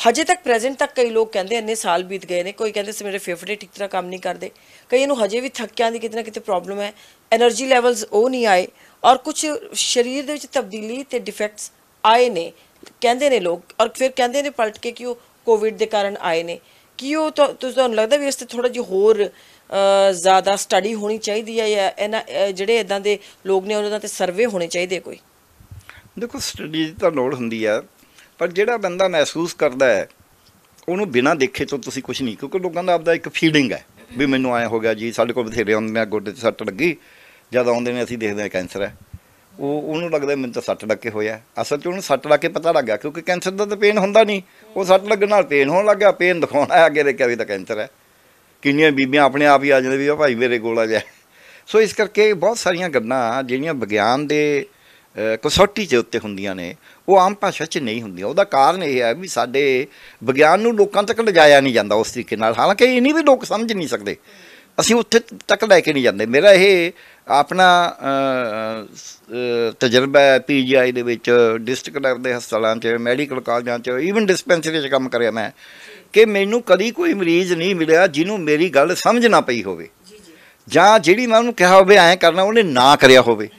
ਹਜੇ ਤੱਕ ਪ੍ਰੈਜ਼ੈਂਟ ਤੱਕ ਕਈ ਲੋਕ ਕਹਿੰਦੇ ਇੰਨੇ ਸਾਲ ਬੀਤ ਗਏ ਨੇ ਕੋਈ ਕਹਿੰਦੇ ਸੀ ਮੇਰੇ ਫੇਫੜੇ ਠੀਕ ਤਰ੍ਹਾਂ ਕੰਮ ਨਹੀਂ ਕਰਦੇ ਕਈ ਨੂੰ ਹਜੇ ਵੀ ਥੱਕਿਆਂ ਦੀ ਕਿਤੇ ਨਾ ਕਿਤੇ ਪ੍ਰੋਬਲਮ ਹੈ એનર્ਜੀ ਲੈਵਲਸ ਉਹ ਨਹੀਂ ਆਏ ਔਰ ਕੁਝ ਸਰੀਰ ਦੇ ਵਿੱਚ ਤਬਦੀਲੀ ਤੇ ਡਿਫੈਕਟਸ ਆਏ ਨੇ ਕਹਿੰਦੇ ਨੇ ਲੋਕ ਔਰ ਫਿਰ ਕਹਿੰਦੇ ਨੇ ਪਲਟ ਕੇ ਕਿ ਉਹ ਕੋਵਿਡ ਦੇ ਕਾਰਨ ਆਏ ਨੇ ਕਿ ਉਹ ਤੁਹਾਨੂੰ ਲੱਗਦਾ ਵੀ ਇਸ ਤੇ ਥੋੜਾ ਜਿਹਾ ਹੋਰ ਜ਼ਿਆਦਾ ਸਟੱਡੀ ਹੋਣੀ ਚਾਹੀਦੀ ਹੈ ਜਾਂ ਇਹਨਾਂ ਜਿਹੜੇ ਇਦਾਂ ਦੇ ਲੋਕ ਨੇ ਉਹਨਾਂ ਤੇ ਸਰਵੇ ਹੋਣੇ ਚਾਹੀਦੇ ਕੋਈ ਦੇਖੋ ਸਟੱਡੀ ਦੀ ਤਾਂ ਲੋੜ ਹੁੰਦੀ ਆ ਪਰ ਜਿਹੜਾ ਬੰਦਾ ਮਹਿਸੂਸ ਕਰਦਾ ਹੈ ਉਹਨੂੰ ਬਿਨਾਂ ਦੇਖੇ ਤੋਂ ਤੁਸੀਂ ਕੁਝ ਨਹੀਂ ਕਿਉਂਕਿ ਲੋਕਾਂ ਦਾ ਆਪਦਾ ਇੱਕ ਫੀਲਿੰਗ ਹੈ ਵੀ ਮੈਨੂੰ ਆਇਆ ਹੋ ਗਿਆ ਜੀ ਸਾਡੇ ਕੋਲ ਬਥੇਰੇ ਆਉਂਦੇ ਨੇ ਗੋਡੇ 'ਤੇ ਸੱਟ ਲੱਗੀ ਜਦ ਆਉਂਦੇ ਨੇ ਅਸੀਂ ਦੇਖਦੇ ਆ ਕੈਂਸਰ ਹੈ ਉਹ ਉਹਨੂੰ ਲੱਗਦਾ ਮੈਨੂੰ ਤਾਂ ਸੱਟ ਲੱਗੇ ਹੋਇਆ ਅਸਲ 'ਚ ਉਹਨੂੰ ਸੱਟ ਲੱਗ ਕੇ ਪਤਾ ਲੱਗ ਗਿਆ ਕਿਉਂਕਿ ਕੈਂਸਰ ਦਾ ਤਾਂ ਪੇਨ ਹੁੰਦਾ ਨਹੀਂ ਉਹ ਸੱਟ ਲੱਗਣ ਨਾਲ ਪੇਨ ਹੋਣ ਲੱਗਾ ਪੇਨ ਦਿਖਾਉਣ ਆਇਆ ਅੱਗੇ ਦੇ ਕਿ ਵੀ ਤਾਂ ਕੈਂਸਰ ਹੈ ਕਿੰਨੀਆਂ ਬੀਬੀਆਂ ਆਪਣੇ ਆਪ ਹੀ ਆ ਜਾਂਦੇ ਵੀ ਆ ਭਾਈ ਮੇਰੇ ਕੋਲ ਆ ਜਾ ਸੋ ਇਸ ਕਰਕੇ ਬਹੁਤ ਸਾਰੀਆਂ ਗੱਲਾਂ ਜਿਹੜੀਆਂ ਵਿਗਿਆਨ ਦੇ ਕਸੌਟੀ ਦੇ ਉੱਤੇ ਹੁੰਦੀਆਂ ਨੇ ਉਹ ਆਮ ਭਾਸ਼ਾ 'ਚ ਨਹੀਂ ਹੁੰਦੀਆਂ ਉਹਦਾ ਕਾਰਨ ਇਹ ਹੈ ਵੀ ਸਾਡੇ ਵਿਗਿਆਨ ਨੂੰ ਲੋਕਾਂ ਤੱਕ ਲਿਜਾਇਆ ਨਹੀਂ ਜਾਂਦਾ ਉਸ ਤਰੀਕੇ ਨਾਲ ਹਾਲਾਂਕਿ ਇਹ ਨਹੀਂ ਵੀ ਲੋਕ ਸਮਝ ਨਹੀਂ ਸਕਦੇ ਅਸੀਂ ਉੱਥੇ ਤੱਕ ਲੈ ਕੇ ਨਹੀਂ ਜਾਂਦੇ ਮੇਰਾ ਇਹ ਆਪਣਾ ਤਜਰਬਾ ਪੀਜੀਆਈ ਦੇ ਵਿੱਚ ਡਿਸਟ੍ਰਿਕਟ ਲੈਵਲ ਦੇ ਹਸਪਤਾਲਾਂ 'ਚ ਮੈਡੀਕਲ ਕਾਲਜਾਂ 'ਚ ਈਵਨ ਡਿਸਪੈਂਸਰੀ 'ਚ ਕੰਮ ਕਰਿਆ ਮੈਂ ਕਿ ਮੈਨੂੰ ਕਦੀ ਕੋਈ ਮਰੀਜ਼ ਨਹੀਂ ਮਿਲਿਆ ਜਿਹਨੂੰ ਮੇਰੀ ਗੱਲ ਸਮਝ ਨਾ ਪਈ ਹੋਵੇ ਜਾਂ ਜਿਹੜੀ ਮੈਂ ਉਹਨੂੰ ਕਿਹਾ ਹੋਵੇ ਐਂ ਕਰਨਾ ਉਹਨੇ ਨਾ ਕਰਿਆ ਹੋਵੇ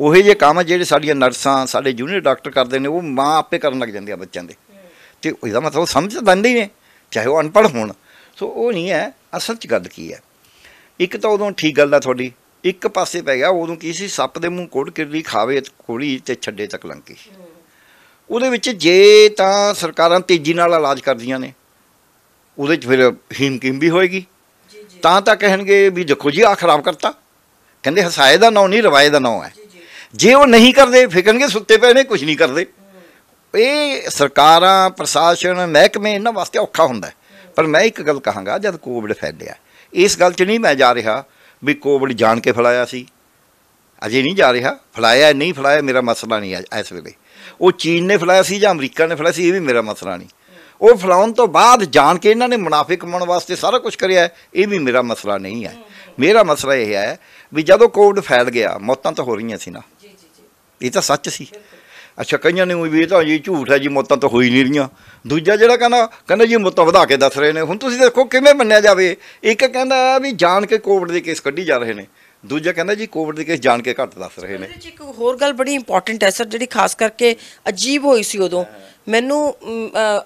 ਉਹੇ ਜੇ ਕੰਮ ਜਿਹੜੇ ਸਾਡੀਆਂ ਨਰਸਾਂ ਸਾਡੇ ਜੂਨੀਅਰ ਡਾਕਟਰ ਕਰਦੇ ਨੇ ਉਹ ਮਾਂ ਆਪੇ ਕਰਨ ਲੱਗ ਜਾਂਦੀ ਆ ਬੱਚਿਆਂ ਦੇ ਤੇ ਇਹਦਾ ਮਤਲਬ ਸਮਝ ਦੰਦੇ ਨੇ ਚਾਹੇ ਉਹ ਅਨਪੜ੍ਹ ਹੋਣ ਸੋ ਉਹ ਨਹੀਂ ਹੈ ਅਸਲ 'ਚ ਗੱਲ ਕੀ ਹੈ ਇੱਕ ਤਾਂ ਉਦੋਂ ਠੀਕ ਗੱਲ ਆ ਤੁਹਾਡੀ ਇੱਕ ਪਾਸੇ ਪੈ ਗਿਆ ਉਦੋਂ ਕੀ ਸੀ ਸੱਪ ਦੇ ਮੂੰਹ ਕੋੜ ਕਿਰਲੀ ਖਾਵੇ ਕੋੜੀ ਤੇ ਛੱਡੇ ਤੱਕ ਲੰਕੀ ਉਹਦੇ ਵਿੱਚ ਜੇ ਤਾਂ ਸਰਕਾਰਾਂ ਤੇਜ਼ੀ ਨਾਲ ਇਲਾਜ ਕਰਦੀਆਂ ਨੇ ਉਹਦੇ 'ਚ ਫਿਰ ਹੀਮ ਕੀਮ ਵੀ ਹੋਏਗੀ ਤਾਂ ਤਾਂ ਕਹਿਣਗੇ ਵੀ ਦੇਖੋ ਜੀ ਆ ਖਰਾਬ ਕਰਤਾ ਕਹਿੰਦੇ ਹਸਾਏ ਦਾ ਨਾਮ ਨਹੀਂ ਰਵਾਏ ਦਾ ਨਾਮ ਹੈ ਜੇ ਉਹ ਨਹੀਂ ਕਰਦੇ ਫਿਕਰਨਗੇ ਸੁੱਤੇ ਪਏ ਨੇ ਕੁਝ ਨਹੀਂ ਕਰਦੇ ਇਹ ਸਰਕਾਰਾਂ ਪ੍ਰਸ਼ਾਸਨ ਮਹਿਕਮੇ ਇਹਨਾਂ ਵਾਸਤੇ ਔਖਾ ਹੁੰਦਾ ਪਰ ਮੈਂ ਇੱਕ ਗੱਲ ਕਹਾਂਗਾ ਜਦ ਕੋਵਿਡ ਫੈਲਿਆ ਇਸ ਗੱਲ 'ਚ ਨਹੀਂ ਮੈਂ ਜਾ ਰਿਹਾ ਵੀ ਕੋਵਿਡ ਜਾਣ ਕੇ ਫਲਾਇਆ ਸੀ ਅਜੇ ਨਹੀਂ ਜਾ ਰਿਹਾ ਫਲਾਇਆ ਨਹੀਂ ਫਲਾਇਆ ਮੇਰਾ ਮਸਲਾ ਨਹੀਂ ਹੈ ਇਸ ਵੇਲੇ ਉਹ ਚੀਨ ਨੇ ਫਲਾਇਆ ਸੀ ਜਾਂ ਅਮਰੀਕਾ ਨੇ ਫਲਾਇਆ ਸੀ ਇਹ ਵੀ ਮੇਰਾ ਮਸਲਾ ਨਹੀਂ ਉਹ ਫਲਾਉਣ ਤੋਂ ਬਾਅਦ ਜਾਣ ਕੇ ਇਹਨਾਂ ਨੇ ਮੁਨਾਫੇ ਕਮਾਉਣ ਵਾਸਤੇ ਸਾਰਾ ਕੁਝ ਕਰਿਆ ਇਹ ਵੀ ਮੇਰਾ ਮਸਲਾ ਨਹੀਂ ਹੈ ਮੇਰਾ ਮਸਲਾ ਇਹ ਹੈ ਵੀ ਜਦੋਂ ਕੋਵਿਡ ਫੈਲ ਗਿਆ ਮੌਤਾਂ ਤਾਂ ਹੋ ਰਹੀਆਂ ਸੀ ਨਾ ਜੀ ਜੀ ਇਹ ਤਾਂ ਸੱਚ ਸੀ ਅੱਛਾ ਕਈਆਂ ਨੇ ਵੀ ਇਹ ਤਾਂ ਜੀ ਝੂਠ ਹੈ ਜੀ ਮੌਤਾਂ ਤਾਂ ਹੋਈ ਨਹੀਂ ਰਹੀਆਂ ਦੂਜਾ ਜਿਹੜਾ ਕਹਿੰਦਾ ਕਹਿੰਦਾ ਜੀ ਮੌਤਾਂ ਵਧਾ ਕੇ ਦੱਸ ਰਹੇ ਨੇ ਹੁਣ ਤੁਸੀਂ ਦੇਖੋ ਕਿਵੇਂ ਮੰਨਿਆ ਜਾਵੇ ਇੱਕ ਕਹਿੰਦਾ ਵੀ ਜਾਣ ਕੇ ਕੋਵਿਡ ਦੇ ਕੇਸ ਕੱਢੀ ਜਾ ਰਹੇ ਨੇ ਦੂਜਾ ਕਹਿੰਦਾ ਜੀ ਕੋਵਿਡ ਦੇ ਕੇਸ ਜਾਣ ਕੇ ਘੱਟ ਦੱਸ ਰਹੇ ਨੇ ਇਹਦੇ ਵਿੱਚ ਇੱਕ ਹੋਰ ਗੱਲ ਬੜੀ ਇੰਪੋਰਟੈਂਟ ਹੈ ਸਰ ਜਿਹੜੀ ਖਾਸ ਕਰਕੇ ਅਜੀਬ ਹੋਈ ਸੀ ਉਦੋਂ ਮੈਨੂੰ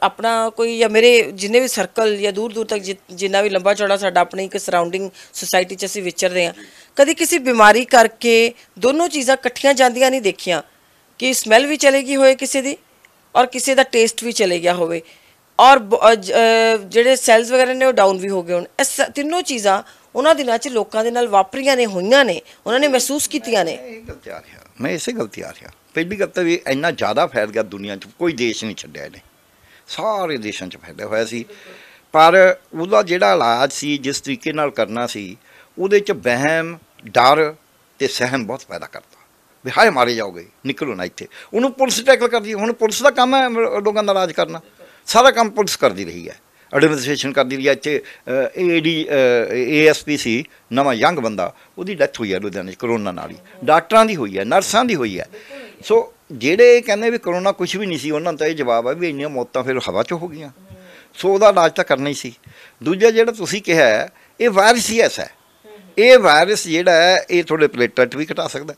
ਆਪਣਾ ਕੋਈ ਜਾਂ ਮੇਰੇ ਜਿੰਨੇ ਵੀ ਸਰਕਲ ਜਾਂ ਦੂਰ ਦੂਰ ਤੱਕ ਜਿੰਨਾ ਵੀ ਲੰਬਾ ਚੌੜਾ ਸਾਡਾ ਆਪਣੀ ਇੱਕ ਸਰਾਊਂਡਿੰਗ ਸੋਸਾਇਟੀ 'ਚ ਅਸੀਂ ਵਿਚਰਦੇ ਆ ਕਦੀ ਕਿਸੇ ਬਿਮਾਰੀ ਕਰਕੇ ਦੋਨੋਂ ਚੀਜ਼ਾਂ ਇਕੱਠੀਆਂ ਜਾਂਦੀਆਂ ਨਹੀਂ ਦੇਖੀਆਂ ਕਿ ਸਮੈਲ ਵੀ ਚਲੇਗੀ ਹੋਏ ਕਿਸੇ ਦੀ ਔਰ ਕਿਸੇ ਦਾ ਟੇਸਟ ਵੀ ਚਲੇ ਗਿਆ ਹੋਵੇ ਔਰ ਜਿਹੜੇ ਸੈਲਸ ਵਗੈਰਾ ਨੇ ਉਹ ਡਾਊਨ ਵੀ ਹੋ ਗਏ ਹੁਣ ਇਸ ਤਿੰਨੋਂ ਚੀਜ਼ਾਂ ਉਹਨਾਂ ਦਿਨਾਂ 'ਚ ਲੋਕਾਂ ਦੇ ਨਾਲ ਵਾਪਰੀਆਂ ਨੇ ਹੋਈਆਂ ਨੇ ਉਹਨਾਂ ਨੇ ਮਹਿਸੂਸ ਕੀਤੀਆਂ ਨੇ ਮੈਂ ਇਸੇ ਗਲਤੀ ਆ ਰਿਹਾ ਪਹਿਲੀ ਗੱਲ ਤਾਂ ਵੀ ਇੰਨਾ ਜ਼ਿਆਦਾ ਫੈਲ ਗਿਆ ਦੁਨੀਆ 'ਚ ਕੋਈ ਦੇਸ਼ ਨਹੀਂ ਛੱਡਿਆ ਇਹਨੇ ਸਾਰੇ ਦੇਸ਼ਾਂ 'ਚ ਫੈਲਿਆ ਹੋਇਆ ਸੀ ਪਰ ਉਹਦਾ ਜਿਹੜਾ ਇਲਾਜ ਸੀ ਜਿਸ ਤਰੀਕੇ ਨਾਲ ਕਰਨਾ ਸੀ ਉਹਦੇ 'ਚ ਵਹਿਮ ਡਰ ਤੇ ਸਹਿਮ ਬਹੁਤ ਪੈਦਾ ਕਰਦਾ ਵੀ ਹਾਏ ਮਾਰੇ ਜਾਓਗੇ ਨਿਕਲੋ ਨਾ ਇੱਥੇ ਉਹਨੂੰ ਪੁਲਿਸ ਟੈਕਲ ਕਰਦੀ ਹੁਣ ਪੁਲਿਸ ਦਾ ਕੰਮ ਹੈ ਲੋਕਾਂ ਦਾ ਇਲਾਜ ਕਰਨਾ ਸਾਰਾ ਕੰਮ ਪੁਲਿਸ ਕਰਦੀ ਰਹੀ ਹੈ ਐਡਮਿਨਿਸਟ੍ਰੇਸ਼ਨ ਕਰਦੀ ਰਹੀ ਹੈ ਇੱਥੇ ਏਡੀ ਏਐਸਪੀ ਸੀ ਨਵਾਂ ਯੰਗ ਬੰਦਾ ਉਹਦੀ ਡੈਥ ਹੋਈ ਹੈ ਲੁਧਿਆਣੇ ਕੋਰੋਨਾ ਨਾਲ ਹੀ ਡਾਕਟਰਾਂ ਦੀ ਹੋਈ ਹੈ ਨਰਸਾਂ ਦੀ ਹੋਈ ਹੈ ਸੋ ਜਿਹੜੇ ਕਹਿੰਦੇ ਵੀ ਕਰੋਨਾ ਕੁਝ ਵੀ ਨਹੀਂ ਸੀ ਉਹਨਾਂ ਦਾ ਇਹ ਜਵਾਬ ਹੈ ਵੀ ਇੰਨੀਆਂ ਮੌਤਾਂ ਫਿਰ ਹਵਾ 'ਚ ਹੋ ਗਈਆਂ ਸੋ ਉਹਦਾ ਇਲਾਜ ਤਾਂ ਕਰਨਾ ਹੀ ਸੀ ਦੂਜਾ ਜਿਹੜਾ ਤੁਸੀਂ ਕਿਹਾ ਇਹ ਵਾਇਰਸ ਹੀ ਐਸਾ ਇਹ ਵਾਇਰਸ ਜਿਹੜਾ ਹੈ ਇਹ ਤੁਹਾਡੇ ਪਲੇਟਲੈਟ ਵੀ ਘਟਾ ਸਕਦਾ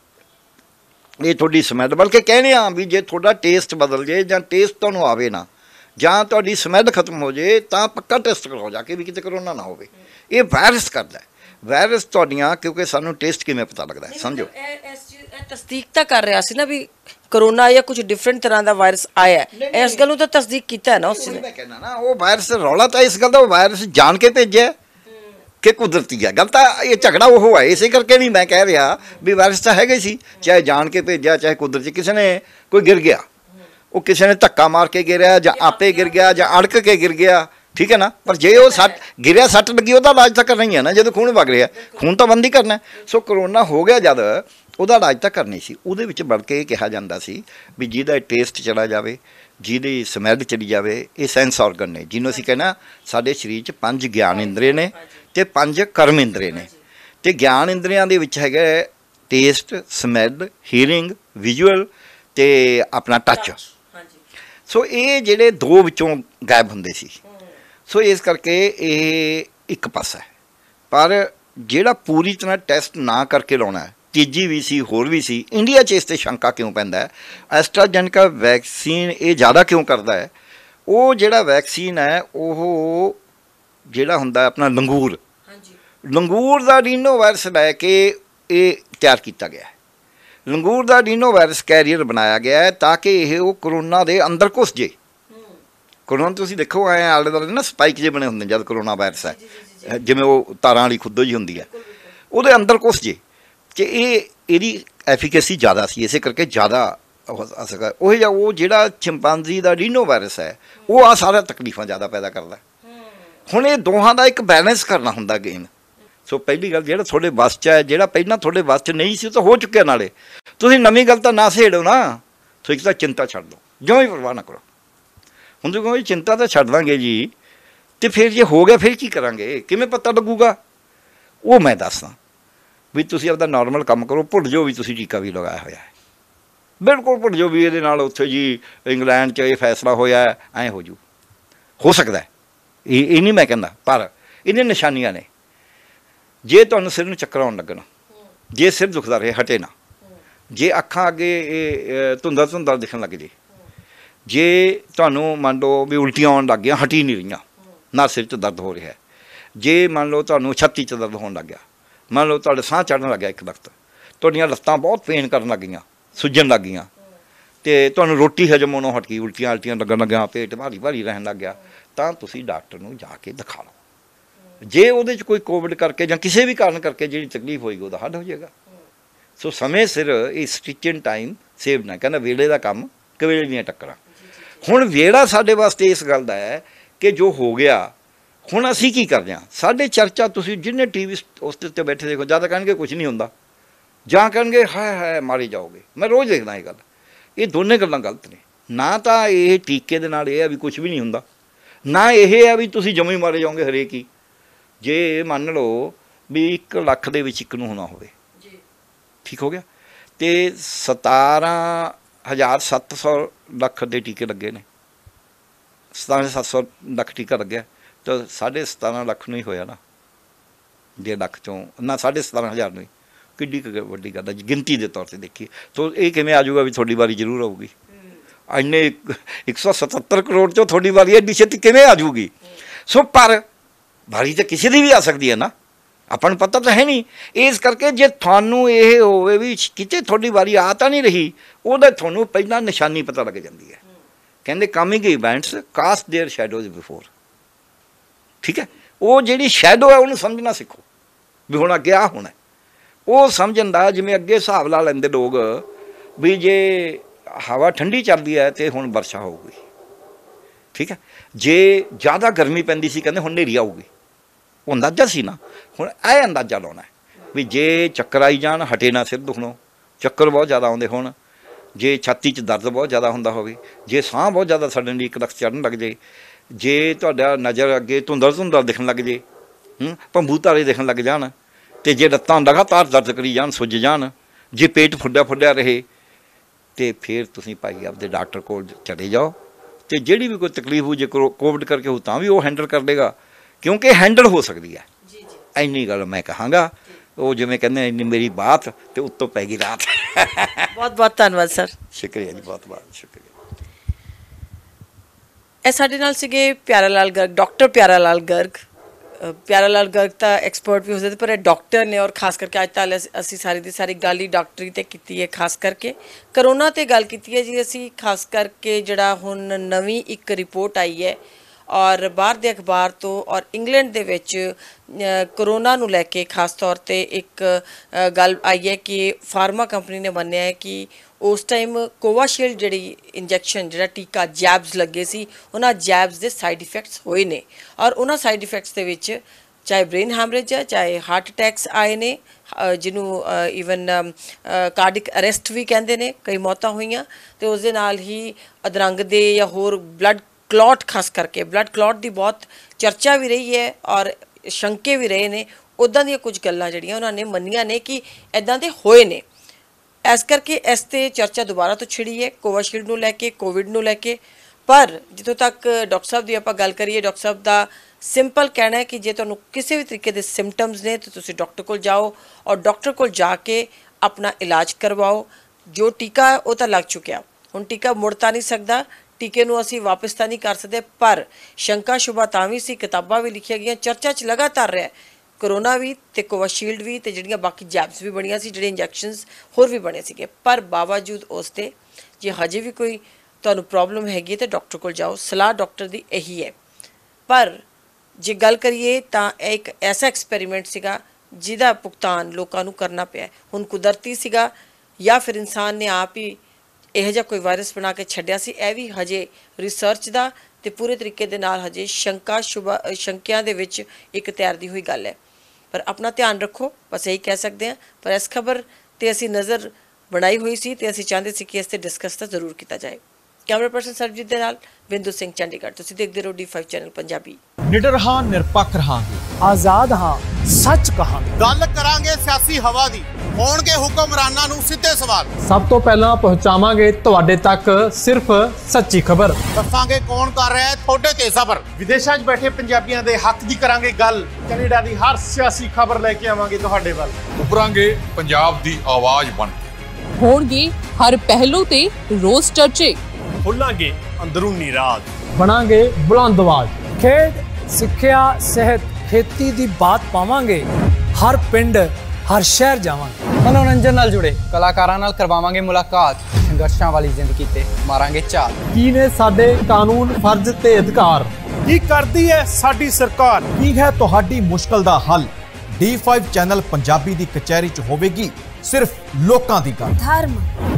ਇਹ ਤੁਹਾਡੀ ਸਮੈਲ ਬਲਕਿ ਕਹਿੰਦੇ ਆ ਵੀ ਜੇ ਤੁਹਾਡਾ ਟੇਸਟ ਬਦਲ ਜੇ ਜਾਂ ਟੇਸਟ ਤੁਹਾਨੂੰ ਆਵੇ ਨਾ ਜਾਂ ਤੁਹਾਡੀ ਸਮੈਲ ਖਤਮ ਹੋ ਜੇ ਤਾਂ ਪੱਕਾ ਟੈਸਟ ਕਰੋ ਜਾ ਕੇ ਵੀ ਕਿਤੇ ਕਰੋਨਾ ਨਾ ਹੋਵੇ ਇਹ ਵਾਇਰਸ ਕਰਦਾ ਵਾਇਰਸ ਤੁਹਾਡੀਆਂ ਕਿਉਂਕਿ ਸਾਨੂੰ ਟੇਸਟ ਕਿਵੇਂ ਪਤਾ ਲੱਗਦਾ ਸਮਝੋ ਇਸ ਤਸਦੀਕ ਤਾਂ ਕਰ ਰਿਹਾ ਸੀ ਨਾ ਵੀ ਕਰੋਨਾ ਜਾਂ ਕੁਝ ਡਿਫਰੈਂਟ ਤਰ੍ਹਾਂ ਦਾ ਵਾਇਰਸ ਆਇਆ ਹੈ ਇਸ ਗੱਲ ਨੂੰ ਤਾਂ ਤਸਦੀਕ ਕੀਤਾ ਹੈ ਨਾ ਉਸ ਨੇ ਕਹਿਣਾ ਨਾ ਉਹ ਵਾਇਰਸ ਰੌਲਾ ਤਾਂ ਇਸ ਗੱਲ ਦਾ ਵਾਇਰਸ ਜਾਣ ਕੇ ਭੇਜਿਆ ਕਿ ਕੁਦਰਤੀ ਹੈ ਗੱਲ ਤਾਂ ਇਹ ਝਗੜਾ ਉਹ ਹੈ ਇਸੇ ਕਰਕੇ ਵੀ ਮੈਂ ਕਹਿ ਰਿਹਾ ਵੀ ਵਾਇਰਸ ਤਾਂ ਹੈਗੇ ਸੀ ਚਾਹੇ ਜਾਣ ਕੇ ਭੇਜਿਆ ਚਾਹੇ ਕੁਦਰਤੀ ਕਿਸੇ ਨੇ ਕੋਈ ਗਿਰ ਗਿਆ ਉਹ ਕਿਸੇ ਨੇ ਧੱਕਾ ਮਾਰ ਕੇ ਗਿਰਿਆ ਜਾਂ ਆਪੇ ਗਿਰ ਗਿਆ ਜਾਂ ਅੜਕ ਕੇ ਗਿਰ ਗਿਆ ਠੀਕ ਹੈ ਨਾ ਪਰ ਜੇ ਉਹ ਸੱਟ ਗਿਰਿਆ ਸੱਟ ਲੱਗੀ ਉਹਦਾ ਇਲਾਜ ਤਾਂ ਕਰਨਾ ਹੀ ਹੈ ਨਾ ਜਦੋਂ ਖੂਨ ਵਗ ਰਿਹਾ ਖੂਨ ਤਾਂ ਬੰਦ ਹੀ ਕਰਨਾ ਸੋ ਕਰੋਨਾ ਹੋ ਗਿਆ ਜਦ ਉਹਦਾ ਇਲਾਜ ਤਾਂ ਕਰਨੀ ਸੀ ਉਹਦੇ ਵਿੱਚ ਵੜ ਕੇ ਇਹ ਕਿਹਾ ਜਾਂਦਾ ਸੀ ਵੀ ਜਿਹਦਾ ਟੇਸਟ ਚੜਾ ਜਾਵੇ ਜਿਹਦੀ ਸਮੈਲ ਚੜੀ ਜਾਵੇ ਇਹ ਸੈਂਸ ਆਰਗਨ ਨੇ ਜਿਹਨੂੰ ਅਸੀਂ ਕਹਿੰਦਾ ਸਾਡੇ ਸਰੀਰ 'ਚ ਪੰਜ ਗਿਆਨ ਇੰਦਰੀ ਨੇ ਤੇ ਪੰਜ ਕਰਮ ਇੰਦਰੀ ਨੇ ਤੇ ਗਿਆਨ ਇੰਦਰੀਆਂ ਦੇ ਵਿੱਚ ਹੈਗਾ ਟੇਸਟ ਸਮੈਲ ਹੀਰਿੰਗ ਵਿਜ਼ੂਅਲ ਤੇ ਆਪਣਾ ਟੱਚ ਸੋ ਇਹ ਜਿਹੜੇ ਦੋ ਵਿੱਚੋਂ ਗਾਇਬ ਹੁੰਦੇ ਸੀ ਸੋ ਇਸ ਕਰਕੇ ਇਹ ਇੱਕ ਪਾਸਾ ਹੈ ਪਰ ਜਿਹੜਾ ਪੂਰੀ ਤਰ੍ਹਾਂ ਟੈਸਟ ਨਾ ਕਰਕੇ ਲਾਉਣਾ ਹੈ ਤੀਜੀ ਵੀ ਸੀ ਹੋਰ ਵੀ ਸੀ ਇੰਡੀਆ 'ਚ ਇਸ ਤੇ ਸ਼ੰਕਾ ਕਿਉਂ ਪੈਂਦਾ ਹੈ ਐਸਟਰਾਜੈਨਕਾ ਵੈਕਸੀਨ ਇਹ ਜ਼ਿਆਦਾ ਕਿਉਂ ਕਰਦਾ ਹੈ ਉਹ ਜਿਹੜਾ ਵੈਕਸੀਨ ਹੈ ਉਹ ਜਿਹੜਾ ਹੁੰਦਾ ਆਪਣਾ ਲੰਗੂਰ ਹਾਂਜੀ ਲੰਗੂਰ ਦਾ ਰੀਨੋ ਵਾਇਰਸ ਲੈ ਕੇ ਇਹ ਤਿਆਰ ਕੀਤਾ ਗਿਆ ਹੈ ਲੰਗੂਰ ਦਾ ਰੀਨੋ ਵਾਇਰਸ ਕੈਰੀਅਰ ਬਣਾਇਆ ਗਿਆ ਹੈ ਤਾਂ ਕਿ ਇਹ ਉਹ ਕਰੋਨਾ ਦੇ ਅੰਦਰ ਘੁਸ ਜੇ ਕਰੋਨਾ ਤੁਸੀਂ ਦੇਖੋ ਆਏ ਆਲੇ ਦੁਆਲੇ ਨਾ ਸਪਾਈਕ ਜੇ ਬਣੇ ਹੁੰਦੇ ਜਦ ਕਰੋਨਾ ਵਾਇਰਸ ਹੈ ਜਿਵੇਂ ਉਹ ਤਾਰਾਂ ਵਾਲੀ ਖੁੱਦੋ ਜੀ ਹੁੰਦੀ ਹੈ ਉਹਦੇ ਅੰਦਰ ਘੁਸ ਜੇ ਕਿ ਇਹ ਇਹਦੀ ਐਫੀਕੇਸੀ ਜ਼ਿਆਦਾ ਸੀ ਇਸੇ ਕਰਕੇ ਜ਼ਿਆਦਾ ਉਹ ਜਿਹੜਾ ਉਹ ਜਿਹੜਾ ਚਿੰਪਾਂਜ਼ੀ ਦਾ ਰੀਨੋ ਵਾਇਰਸ ਹੈ ਉਹ ਆ ਸਾਰਾ ਤਕਲੀਫਾਂ ਜ਼ਿਆਦਾ ਪੈਦਾ ਕਰਦਾ ਹੁਣ ਇਹ ਦੋਹਾਂ ਦਾ ਇੱਕ ਬੈਲੈਂਸ ਕਰਨਾ ਹੁੰਦਾ ਗੇਮ ਸੋ ਪਹਿਲੀ ਗੱਲ ਜਿਹੜਾ ਤੁਹਾਡੇ ਵਸ ਚ ਹੈ ਜਿਹੜਾ ਪਹਿਲਾਂ ਤੁਹਾਡੇ ਵਸ ਚ ਨਹੀਂ ਸੀ ਉਹ ਤਾਂ ਹੋ ਚੁੱਕਿਆ ਨਾਲੇ ਤੁਸੀਂ ਨਵੀਂ ਗੱਲ ਤਾਂ ਨਾ ਸੇੜੋ ਨਾ ਤੁਸੀਂ ਤਾਂ ਚਿੰਤਾ ਛੱਡ ਦਿਓ ਜਿਉਂ ਹੀ ਪਰਵਾਹ ਨਾ ਕਰੋ ਹੁਣ ਜੇ ਕੋਈ ਚਿੰਤਾ ਤਾਂ ਛੱਡ ਦਾਂਗੇ ਜੀ ਤੇ ਫਿਰ ਜੇ ਹੋ ਗਿਆ ਫਿਰ ਕੀ ਕਰਾਂਗੇ ਕਿਵੇਂ ਪਤਾ ਲੱਗੂਗਾ ਉਹ ਮੈਂ ਦੱਸਾਂ ਵੀ ਤੁਸੀਂ ਆਪਦਾ ਨਾਰਮਲ ਕੰਮ ਕਰੋ ਭੁੱਲ ਜਾਓ ਵੀ ਤੁਸੀਂ ਟੀਕਾ ਵੀ ਲਗਾਇਆ ਹੋਇਆ ਹੈ ਬਿਲਕੁਲ ਭੁੱਲ ਜਾਓ ਵੀ ਇਹਦੇ ਨਾਲ ਉੱਥੇ ਜੀ ਇੰਗਲੈਂਡ 'ਚ ਇਹ ਫੈਸਲਾ ਹੋਇਆ ਐ ਹੋ ਜੂ ਹੋ ਸਕਦਾ ਇਹ ਇਹ ਨਹੀਂ ਮੈਂ ਕਹਿੰਦਾ ਪਰ ਇਹਨੇ ਨਿਸ਼ਾਨੀਆਂ ਨੇ ਜੇ ਤੁਹਾਨੂੰ ਸਿਰ ਨੂੰ ਚੱਕਰ ਆਉਣ ਲੱਗਣ ਜੇ ਸਿਰ ਦੁਖਦਾ ਰਹੇ ਹਟੇ ਨਾ ਜੇ ਅੱਖਾਂ ਅੱਗੇ ਇਹ ਧੁੰਦਾ ਧੁੰਦਾ ਦਿਖਣ ਲੱਗ ਜੇ ਜੇ ਤੁਹਾਨੂੰ ਮੰਨ ਲਓ ਵੀ ਉਲਟੀਆਂ ਆਉਣ ਲੱਗ ਹਟੀ ਨਹੀਂ ਰਹੀਆਂ ਨਾ ਸਿਰ 'ਚ ਦਰਦ ਹੋ ਰਿਹਾ ਜੇ ਮੰਨ ਲਓ ਤੁਹਾਨੂੰ ਛਾਤੀ 'ਚ ਦਰਦ ਹੋਣ ਲੱਗ ਗਿਆ ਮੰਨ ਲਓ ਤੁਹਾਡੇ ਸਾਹ ਚੜਨ ਲੱਗਿਆ ਇੱਕ ਵਕਤ ਤੁਹਾਡੀਆਂ ਲੱਤਾਂ ਬਹੁਤ ਪੇਨ ਕਰਨ ਲੱਗੀਆਂ ਸੁੱਜਣ ਲੱਗੀਆਂ ਤੇ ਤੁਹਾਨੂੰ ਰੋਟੀ ਹਜਮ ਹੋਣੋਂ ਹਟ ਗਈ ਉਲਟੀਆਂ ਉਲਟੀਆਂ ਲੱਗਣ ਲੱਗਿਆ ਪੇਟ ਭਾਰੀ ਭਾਰੀ ਰਹਿਣ ਲੱਗ ਗਿਆ ਤਾਂ ਤੁਸੀਂ ਡਾਕਟਰ ਨੂੰ ਜਾ ਕੇ ਦਿਖਾ ਲਓ ਜੇ ਉਹਦੇ 'ਚ ਕੋਈ ਕੋਵਿਡ ਕਰਕੇ ਜਾਂ ਕਿਸੇ ਵੀ ਕਾਰਨ ਕਰਕੇ ਜਿਹੜੀ ਤਕਲੀਫ ਹੋਈ ਉਹਦਾ ਹੱਲ ਹੋ ਜਾਏਗਾ ਸੋ ਸਮੇਂ ਸਿਰ ਇਹ ਸਟਿਚਿੰਗ ਟਾਈਮ ਸੇਵ ਨਾ ਕਹਿੰਦਾ ਵੇਲੇ ਦਾ ਕੰਮ ਕਵੇਲੇ ਦੀਆਂ ਟੱਕਰਾਂ ਹੁਣ ਵੇੜਾ ਸਾਡੇ ਵਾਸਤੇ ਇਸ ਗੱਲ ਦਾ ਹੈ ਕਿ ਜੋ ਹੋ ਗਿਆ ਹੁਣ ਅਸੀਂ ਕੀ ਕਰਦੇ ਆ ਸਾਡੇ ਚਰਚਾ ਤੁਸੀਂ ਜਿੰਨੇ ਟੀਵੀ ਉਸ ਦੇ ਉੱਤੇ ਬੈਠੇ ਦੇਖੋ ਜਿਆਦਾ ਕਹਿੰਗੇ ਕੁਝ ਨਹੀਂ ਹੁੰਦਾ ਜਾਂ ਕਹਿੰਗੇ ਹਾਏ ਹਾਏ ਮਾਰੇ ਜਾਓਗੇ ਮੈਂ ਰੋਜ਼ ਦੇਖਦਾ ਇਹ ਗੱਲ ਇਹ ਦੋਨੇ ਗੱਲਾਂ ਗਲਤ ਨੇ ਨਾ ਤਾਂ ਇਹ ਟੀਕੇ ਦੇ ਨਾਲ ਇਹ ਆ ਵੀ ਕੁਝ ਵੀ ਨਹੀਂ ਹੁੰਦਾ ਨਾ ਇਹ ਆ ਵੀ ਤੁਸੀਂ ਜਮੇ ਮਾਰੇ ਜਾਓਗੇ ਹਰੇਕ ਹੀ ਜੇ ਮੰਨ ਲਓ ਵੀ 1 ਲੱਖ ਦੇ ਵਿੱਚ ਇੱਕ ਨੂੰ ਹੋਣਾ ਹੋਵੇ ਜੀ ਠੀਕ ਹੋ ਗਿਆ ਤੇ 17700 ਲੱਖ ਦੇ ਟੀਕੇ ਲੱਗੇ ਨੇ 17700 ਲੱਖ ਟੀਕਾ ਲੱਗਿਆ ਤਾਂ 17.5 ਲੱਖ ਨੂੰ ਹੀ ਹੋਇਆ ਨਾ ਦੇ ਲੱਖ ਚੋਂ ਨਾ 17.5 ਹਜ਼ਾਰ ਨੂੰ ਕਿੱਡੀ ਵੱਡੀ ਗੱਲ ਹੈ ਗਿਣਤੀ ਦੇ ਤੌਰ ਤੇ ਦੇਖੀ ਸੋ ਇਹ ਕਿਵੇਂ ਆ ਜਾਊਗਾ ਵੀ ਤੁਹਾਡੀ ਵਾਰੀ ਜ਼ਰੂਰ ਆਊਗੀ ਐਨੇ 177 ਕਰੋੜ ਚੋਂ ਤੁਹਾਡੀ ਵਾਰੀ ਐਡੀ ਛੇਤੀ ਕਿਵੇਂ ਆ ਜਾਊਗੀ ਸੋ ਪਰ ਵਾਰੀ ਤਾਂ ਕਿਸੇ ਦੀ ਵੀ ਆ ਸਕਦੀ ਹੈ ਨਾ ਆਪਾਂ ਨੂੰ ਪਤਾ ਤਾਂ ਹੈ ਨਹੀਂ ਇਸ ਕਰਕੇ ਜੇ ਤੁਹਾਨੂੰ ਇਹ ਹੋਵੇ ਵੀ ਕਿਤੇ ਤੁਹਾਡੀ ਵਾਰੀ ਆ ਤਾਂ ਨਹੀਂ ਰਹੀ ਉਹਦਾ ਤੁਹਾਨੂੰ ਪਹਿਲਾਂ ਨਿਸ਼ਾਨੀ ਪਤਾ ਲੱਗ ਜਾਂਦੀ ਹੈ ਕਹਿੰਦੇ coming events cast their shadows before ਠੀਕ ਹੈ ਉਹ ਜਿਹੜੀ ਸ਼ੈਡੋ ਹੈ ਉਹਨੂੰ ਸਮਝਣਾ ਸਿੱਖੋ ਵੀ ਹੁਣ ਅੱਗੇ ਆ ਹੋਣਾ ਉਹ ਸਮਝਣ ਦਾ ਜਿਵੇਂ ਅੱਗੇ ਹਿਸਾਬ ਲਾ ਲੈਂਦੇ ਲੋਕ ਵੀ ਜੇ ਹਵਾ ਠੰਡੀ ਚੱਲਦੀ ਹੈ ਤੇ ਹੁਣ ਵਰਸ਼ਾ ਹੋਊਗੀ ਠੀਕ ਹੈ ਜੇ ਜ਼ਿਆਦਾ ਗਰਮੀ ਪੈਂਦੀ ਸੀ ਕਹਿੰਦੇ ਹੁਣ ਨੇਰੀ ਆਊਗੀ ਉਹ ਅੰਦਾਜ਼ਾ ਸੀ ਨਾ ਹੁਣ ਇਹ ਅੰਦਾਜ਼ਾ ਲਾਉਣਾ ਵੀ ਜੇ ਚੱਕਰ ਆਈ ਜਾਣ ਹਟੇ ਨਾ ਸਿਰ ਦੁਖਣੋ ਚੱਕਰ ਬਹੁਤ ਜ਼ਿਆਦਾ ਆਉਂਦੇ ਹੋਣ ਜੇ ਛਾਤੀ 'ਚ ਦਰਦ ਬਹੁਤ ਜ਼ਿਆਦਾ ਹੁੰਦਾ ਹੋਵੇ ਜੇ ਸਾਹ ਬਹੁਤ ਜ਼ਿਆਦਾ ਦੀ ਇੱਕ ਲਖ ਚੜਨ ਲੱਗ ਜੇ ਜੇ ਤੁਹਾਡਾ ਨਜ਼ਰ ਅੱਗੇ ਧੁੰਦਲ ਧੁੰਦਲ ਦਿਖਣ ਲੱਗ ਜੇ ਹੂੰ ਭੰਬੂ ਤਾਰੇ ਦਿਖਣ ਲੱਗ ਜਾਣ ਤੇ ਜੇ ਲੱਤਾਂ ਲਗਾਤਾਰ ਦਰਦ ਕਰੀ ਜਾਣ ਸੁੱਜ ਜਾਣ ਜੇ ਪੇਟ ਫੁੱਡਿਆ ਫੁੱਡਿਆ ਰਹੇ ਤੇ ਫਿਰ ਤੁਸੀਂ ਭਾਈ ਆਪਦੇ ਡਾਕਟਰ ਕੋਲ ਚਲੇ ਜਾਓ ਤੇ ਜਿਹੜੀ ਵੀ ਕੋਈ ਤਕਲੀਫ ਹੋ ਜੇ ਕੋਵਿਡ ਕਰਕੇ ਹੋ ਤਾਂ ਵੀ ਉਹ ਹੈਂਡਲ ਕਰ ਲੇਗਾ ਕਿਉਂਕਿ ਹੈਂਡਲ ਹੋ ਸਕਦੀ ਹੈ ਜੀ ਜੀ ਗੱਲ ਮੈਂ ਕਹਾਂਗਾ ਉਹ ਜਿਵੇਂ ਕਹਿੰਦੇ ਇੰਨੀ ਮੇਰੀ ਬਾਤ ਤੇ ਉੱਤੋਂ ਪੈ ਗਈ ਰਾਤ ਬਹੁਤ ਬਹੁਤ ਧੰਨਵਾਦ ਸਰ ਸ਼ੁਕਰੀਆ ਜੀ ਬਹੁਤ ਬਹੁਤ ਸ਼ੁਕਰੀਆ ਇਹ ਸਾਡੇ ਨਾਲ ਸੀਗੇ ਪਿਆਰਾ ਲਾਲ ਗਰਗ ਡਾਕਟਰ ਪਿਆਰਾ ਲਾਲ ਗਰਗ ਪਿਆਰਾ ਲਾਲ ਗਰਗ ਤਾਂ ਐਕਸਪਰਟ ਵੀ ਹੁੰਦੇ ਪਰ ਇਹ ਡਾਕਟਰ ਨੇ ਔਰ ਖਾਸ ਕਰਕੇ ਅੱਜ ਤਾਂ ਅਸੀਂ ਸਾਰੀ ਦੀ ਸਾਰੀ ਗੱਲ ਹੀ ਡਾਕਟਰੀ ਤੇ ਕੀਤੀ ਹੈ ਖਾਸ ਕਰਕੇ ਕਰੋਨਾ ਤੇ ਗੱਲ ਕੀਤੀ ਹੈ ਜੀ ਅਸੀਂ ਖਾਸ ਕਰਕੇ ਜਿਹੜਾ ਹੁਣ ਨਵੀਂ ਇੱਕ ਰਿਪੋਰਟ ਆਈ ਹੈ ਔਰ ਬਾਹਰ ਦੇ ਅਖਬਾਰ ਤੋਂ ਔਰ ਇੰਗਲੈਂਡ ਦੇ ਵਿੱਚ ਕਰੋਨਾ ਨੂੰ ਲੈ ਕੇ ਖਾਸ ਤੌਰ ਤੇ ਇੱਕ ਗੱਲ ਆਈ ਹੈ ਕਿ ਫਾਰਮਾ ਕੰਪਨੀ ਨੇ ਮੰਨਿਆ ਹੈ ਕਿ ਉਸ ਟਾਈਮ ਕੋਵਾਸ਼ੀਲਡ ਜਿਹੜੀ ਇੰਜੈਕਸ਼ਨ ਜਿਹੜਾ ਟੀਕਾ ਜੈਬਸ ਲੱਗੇ ਸੀ ਉਹਨਾਂ ਜੈਬਸ ਦੇ ਸਾਈਡ ਇਫੈਕਟਸ ਹੋਏ ਨੇ ਔਰ ਉਹਨਾਂ ਸਾਈਡ ਇਫੈਕਟਸ ਦੇ ਵਿੱਚ ਚਾਹੇ ਬ੍ਰੇਨ ਹੈਮਰੇਜ ਹੈ ਚਾਹੇ ਹਾਰਟ ਅਟੈਕਸ ਆਏ ਨੇ ਜਿਹਨੂੰ ਇਵਨ ਕਾਰਡਿਕ ਅਰੈਸਟ ਵੀ ਕਹਿੰਦੇ ਨੇ ਕਈ ਮੌਤਾਂ ਹੋਈਆਂ ਤੇ ਉਸ ਦੇ ਨਾਲ ਹੀ ਅਦਰੰਗ ਦੇ ਜਾਂ ਹੋਰ ਬਲੱਡ ਕਲੌਟ ਖਾਸ ਕਰਕੇ ਬਲੱਡ ਕਲੌਟ ਦੀ ਬਹੁਤ ਚਰਚਾ ਵੀ ਰਹੀ ਹੈ ਔਰ ਸ਼ੰਕੇ ਵੀ ਰਹੇ ਨੇ ਉਦਾਂ ਦੀਆਂ ਕੁਝ ਗੱਲਾਂ ਜਿਹੜੀਆਂ ਉਹਨਾਂ ਨੇ ਮੰਨੀਆਂ ਨੇ ਕਿ ਇਦਾਂ ਦੇ ਹੋਏ ਨੇ ਇਸ ਕਰਕੇ ਇਸ ਤੇ ਚਰਚਾ ਦੁਬਾਰਾ ਤੋਂ ਛਿੜੀ ਹੈ ਕੋਵਿਸ਼ੀਲਡ ਨੂੰ ਲੈ ਕੇ ਕੋਵਿਡ ਨੂੰ ਲੈ ਕੇ ਪਰ ਜਿੱਥੋਂ ਤੱਕ ਡਾਕਟਰ ਸਾਹਿਬ ਦੀ ਆਪਾਂ ਗੱਲ ਕਰੀਏ ਡਾਕਟਰ ਸਾਹਿਬ ਦਾ ਸਿੰਪਲ ਕਹਿਣਾ ਹੈ ਕਿ ਜੇ ਤੁਹਾਨੂੰ ਕਿਸੇ ਵੀ ਤਰੀਕੇ ਦੇ ਸਿੰਪਟਮਸ ਨੇ ਤਾਂ ਤੁਸੀਂ ਡਾਕਟਰ ਕੋਲ ਜਾਓ ਔਰ ਡਾਕਟਰ ਕੋਲ ਜਾ ਕੇ ਆਪਣਾ ਇਲਾਜ ਕਰਵਾਓ ਜੋ ਟੀਕਾ ਉਹ ਤਾਂ ਲੱਗ ਚੁੱਕਿਆ ਹੁਣ ਟੀਕਾ ਮੁੜਤਾ ਨਹੀਂ ਸਕਦਾ ਟੀਕੇ ਨੂੰ ਅਸੀਂ ਵਾਪਸ ਤਾਂ ਨਹੀਂ ਕਰ ਸਕਦੇ ਪਰ ਸ਼ੰਕਾ ਸ਼ੁਭਾ ਤਾਂ ਵੀ ਸੀ ਕਿਤਾਬਾਂ ਵੀ ਲਿਖੀਆਂ ਗਈਆਂ ਚਰਚਾ 'ਚ ਲਗਾਤਾਰ ਰਿਹਾ ਕਰੋਨਾ ਵੀ ਤੇ ਕੋਵਾਸ਼ੀਲਡ ਵੀ ਤੇ ਜਿਹੜੀਆਂ ਬਾਕੀ ਜੈਬਸ ਵੀ ਬਣੀਆਂ ਸੀ ਜਿਹੜੇ ਇੰਜੈਕਸ਼ਨਸ ਹੋਰ ਵੀ ਬਣੇ ਸੀਗੇ ਪਰ ਬਾਵਜੂਦ ਉਸ ਤੇ ਜੇ ਹਜੇ ਵੀ ਕੋਈ ਤੁਹਾਨੂੰ ਪ੍ਰੋਬਲਮ ਹੈਗੀ ਤੇ ਡਾਕਟਰ ਕੋਲ ਜਾਓ ਸਲਾਹ ਡਾਕਟਰ ਦੀ ਇਹੀ ਹੈ ਪਰ ਜੇ ਗੱਲ ਕਰੀਏ ਤਾਂ ਇਹ ਇੱਕ ਐਸਾ ਐਕਸਪੈਰੀਮੈਂਟ ਸੀਗਾ ਜਿਹਦਾ ਭੁਗਤਾਨ ਲੋਕਾਂ ਨੂੰ ਕਰਨਾ ਪਿਆ ਹੁਣ ਕੁਦਰਤੀ ਸੀਗਾ ਜਾਂ ਫਿਰ ਇਨਸਾਨ ਨੇ ਆਪ ਹੀ ਇਹ ਜਿਹਾ ਕੋਈ ਵਾਇਰਸ ਬਣਾ ਕੇ ਛੱਡਿਆ ਸੀ ਇਹ ਵੀ ਹਜੇ ਰਿਸਰਚ ਦਾ ਤੇ ਪੂਰੇ ਤਰੀਕੇ ਦੇ ਨਾਲ ਹਜੇ ਸ਼ੰਕਾ ਸ਼ੰਕਿਆਂ ਦੇ ਵਿੱਚ ਇੱਕ ਤਿਆਰਦੀ ਹੋਈ ਗੱਲ ਹੈ ਪਰ ਆਪਣਾ ਧਿਆਨ ਰੱਖੋ ਬਸ ਇਹੀ ਕਹਿ ਸਕਦੇ ਹਾਂ ਪਰ ਇਸ ਖਬਰ ਤੇ ਅਸੀਂ ਨਜ਼ਰ ਬਣਾਈ ਹੋਈ ਸੀ ਤੇ ਅਸੀਂ ਚਾਹੁੰਦੇ ਸੀ ਕਿ ਇਸ ਤੇ ਡਿਸਕਸ ਤਾਂ ਜ਼ਰੂਰ ਕੀਤਾ ਜਾਏ ਕੈਮਰਾ ਪਰਸਨ ਸਰਜੀਤ ਦੇ ਨਾਲ ਬਿੰਦੂ ਸਿੰਘ ਚੰਡੀਗੜ੍ਹ ਤੁਸੀਂ ਦੇਖਦੇ ਰਹੋ 5 ਚੈਨਲ ਪੰਜਾਬੀ ਨਿਡਰ ਹਾਂ ਨਿਰਪੱਖ ਰਹਾਂਗੇ ਆਜ਼ਾਦ ਹਾਂ ਸੱਚ ਕਹਾਂਗੇ ਗੱਲ ਕਰਾਂਗੇ ਸਿਆਸੀ ਹਵਾ ਦੀ ਹੋਣਗੇ ਹੁਕਮਰਾਨਾਂ ਨੂੰ ਸਿੱਧੇ ਸਵਾਲ ਸਭ ਤੋਂ ਪਹਿਲਾਂ ਪਹੁੰਚਾਵਾਂਗੇ ਤੁਹਾਡੇ ਤੱਕ ਸਿਰਫ ਸੱਚੀ ਖਬਰ ਦੱਸਾਂਗੇ ਕੌਣ ਕਰ ਰਿਹਾ ਹੈ ਤੁਹਾਡੇ ਤੇ ਸਬਰ ਵਿਦੇਸ਼ਾਂ 'ਚ ਬੈਠੇ ਪੰਜਾਬੀਆਂ ਦੇ ਹੱਕ ਦੀ ਕਰਾਂਗੇ ਗੱਲ ਕੈਨੇਡਾ ਦੀ ਹਰ ਸਿਆਸੀ ਖਬਰ ਲੈ ਕੇ ਆਵਾਂਗੇ ਤੁਹਾਡੇ ਵੱਲ ਉਪਰਾਂਗੇ ਪੰਜਾਬ ਦੀ ਆਵਾਜ਼ ਬਣ ਕੇ ਹੋਣਗੇ ਹਰ ਪਹਿਲੂ ਤੇ ਰੋਜ਼ ਚਰਚੇ ਖੋਲਾਂਗੇ ਅੰਦਰੂਨੀ ਰਾਜ਼ ਬਣਾਂਗੇ ਬੁਲੰਦ ਆਵਾਜ਼ ਖੇਡ ਸਿੱਖਿਆ ਸਿਹਤ ਖੇਤੀ ਦੀ ਬਾਤ ਪਾਵਾਂਗੇ ਹਰ ਪਿੰਡ ਹਰ ਸ਼ਹਿਰ ਜਾਵਾਂਗੇ ਮਨੋਰੰਜਨ ਨਾਲ ਜੁੜੇ ਕਲਾਕਾਰਾਂ ਨਾਲ ਕਰਵਾਵਾਂਗੇ ਮੁਲਾਕਾਤ ਸੰਘਰਸ਼ਾਂ ਵਾਲੀ ਜ਼ਿੰਦਗੀ ਤੇ ਮਾਰਾਂਗੇ ਝਾਤ ਕੀ ਨੇ ਸਾਡੇ ਕਾਨੂੰਨ ਫਰਜ਼ ਤੇ ਅਧਿਕਾਰ ਕੀ ਕਰਦੀ ਹੈ ਸਾਡੀ ਸਰਕਾਰ ਕੀ ਹੈ ਤੁਹਾਡੀ ਮੁਸ਼ਕਲ ਦਾ ਹੱਲ D5 ਚੈਨਲ ਪੰਜਾਬੀ ਦੀ ਕਚਹਿਰੀ 'ਚ ਹੋਵੇਗੀ ਸਿਰਫ ਲੋਕਾਂ ਦੀ ਗੱਲ ਧਰਮ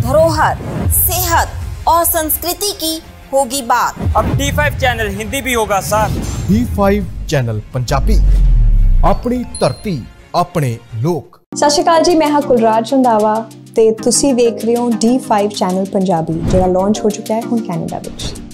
ਧਰੋਹਰ ਸਿਹਤ और संस्कृति की होगी बात अब डी फाइव चैनल हिंदी भी होगा sir D five channel Punjabi अपनी धरती अपने लोग ਸਤਿ ਸ਼੍ਰੀ ਅਕਾਲ ਜੀ ਮੈਂ ਹਾਂ ਕੁਲਰਾਜ ਰੰਦਾਵਾ ਤੇ ਤੁਸੀਂ ਵੇਖ ਰਹੇ ਹੋ D5 ਚੈਨਲ ਪੰਜਾਬੀ ਜਿਹੜਾ ਲਾਂਚ ਹੋ ਚੁੱਕਾ ਹੈ ਹੁਣ ਕੈਨੇਡਾ ਵਿੱਚ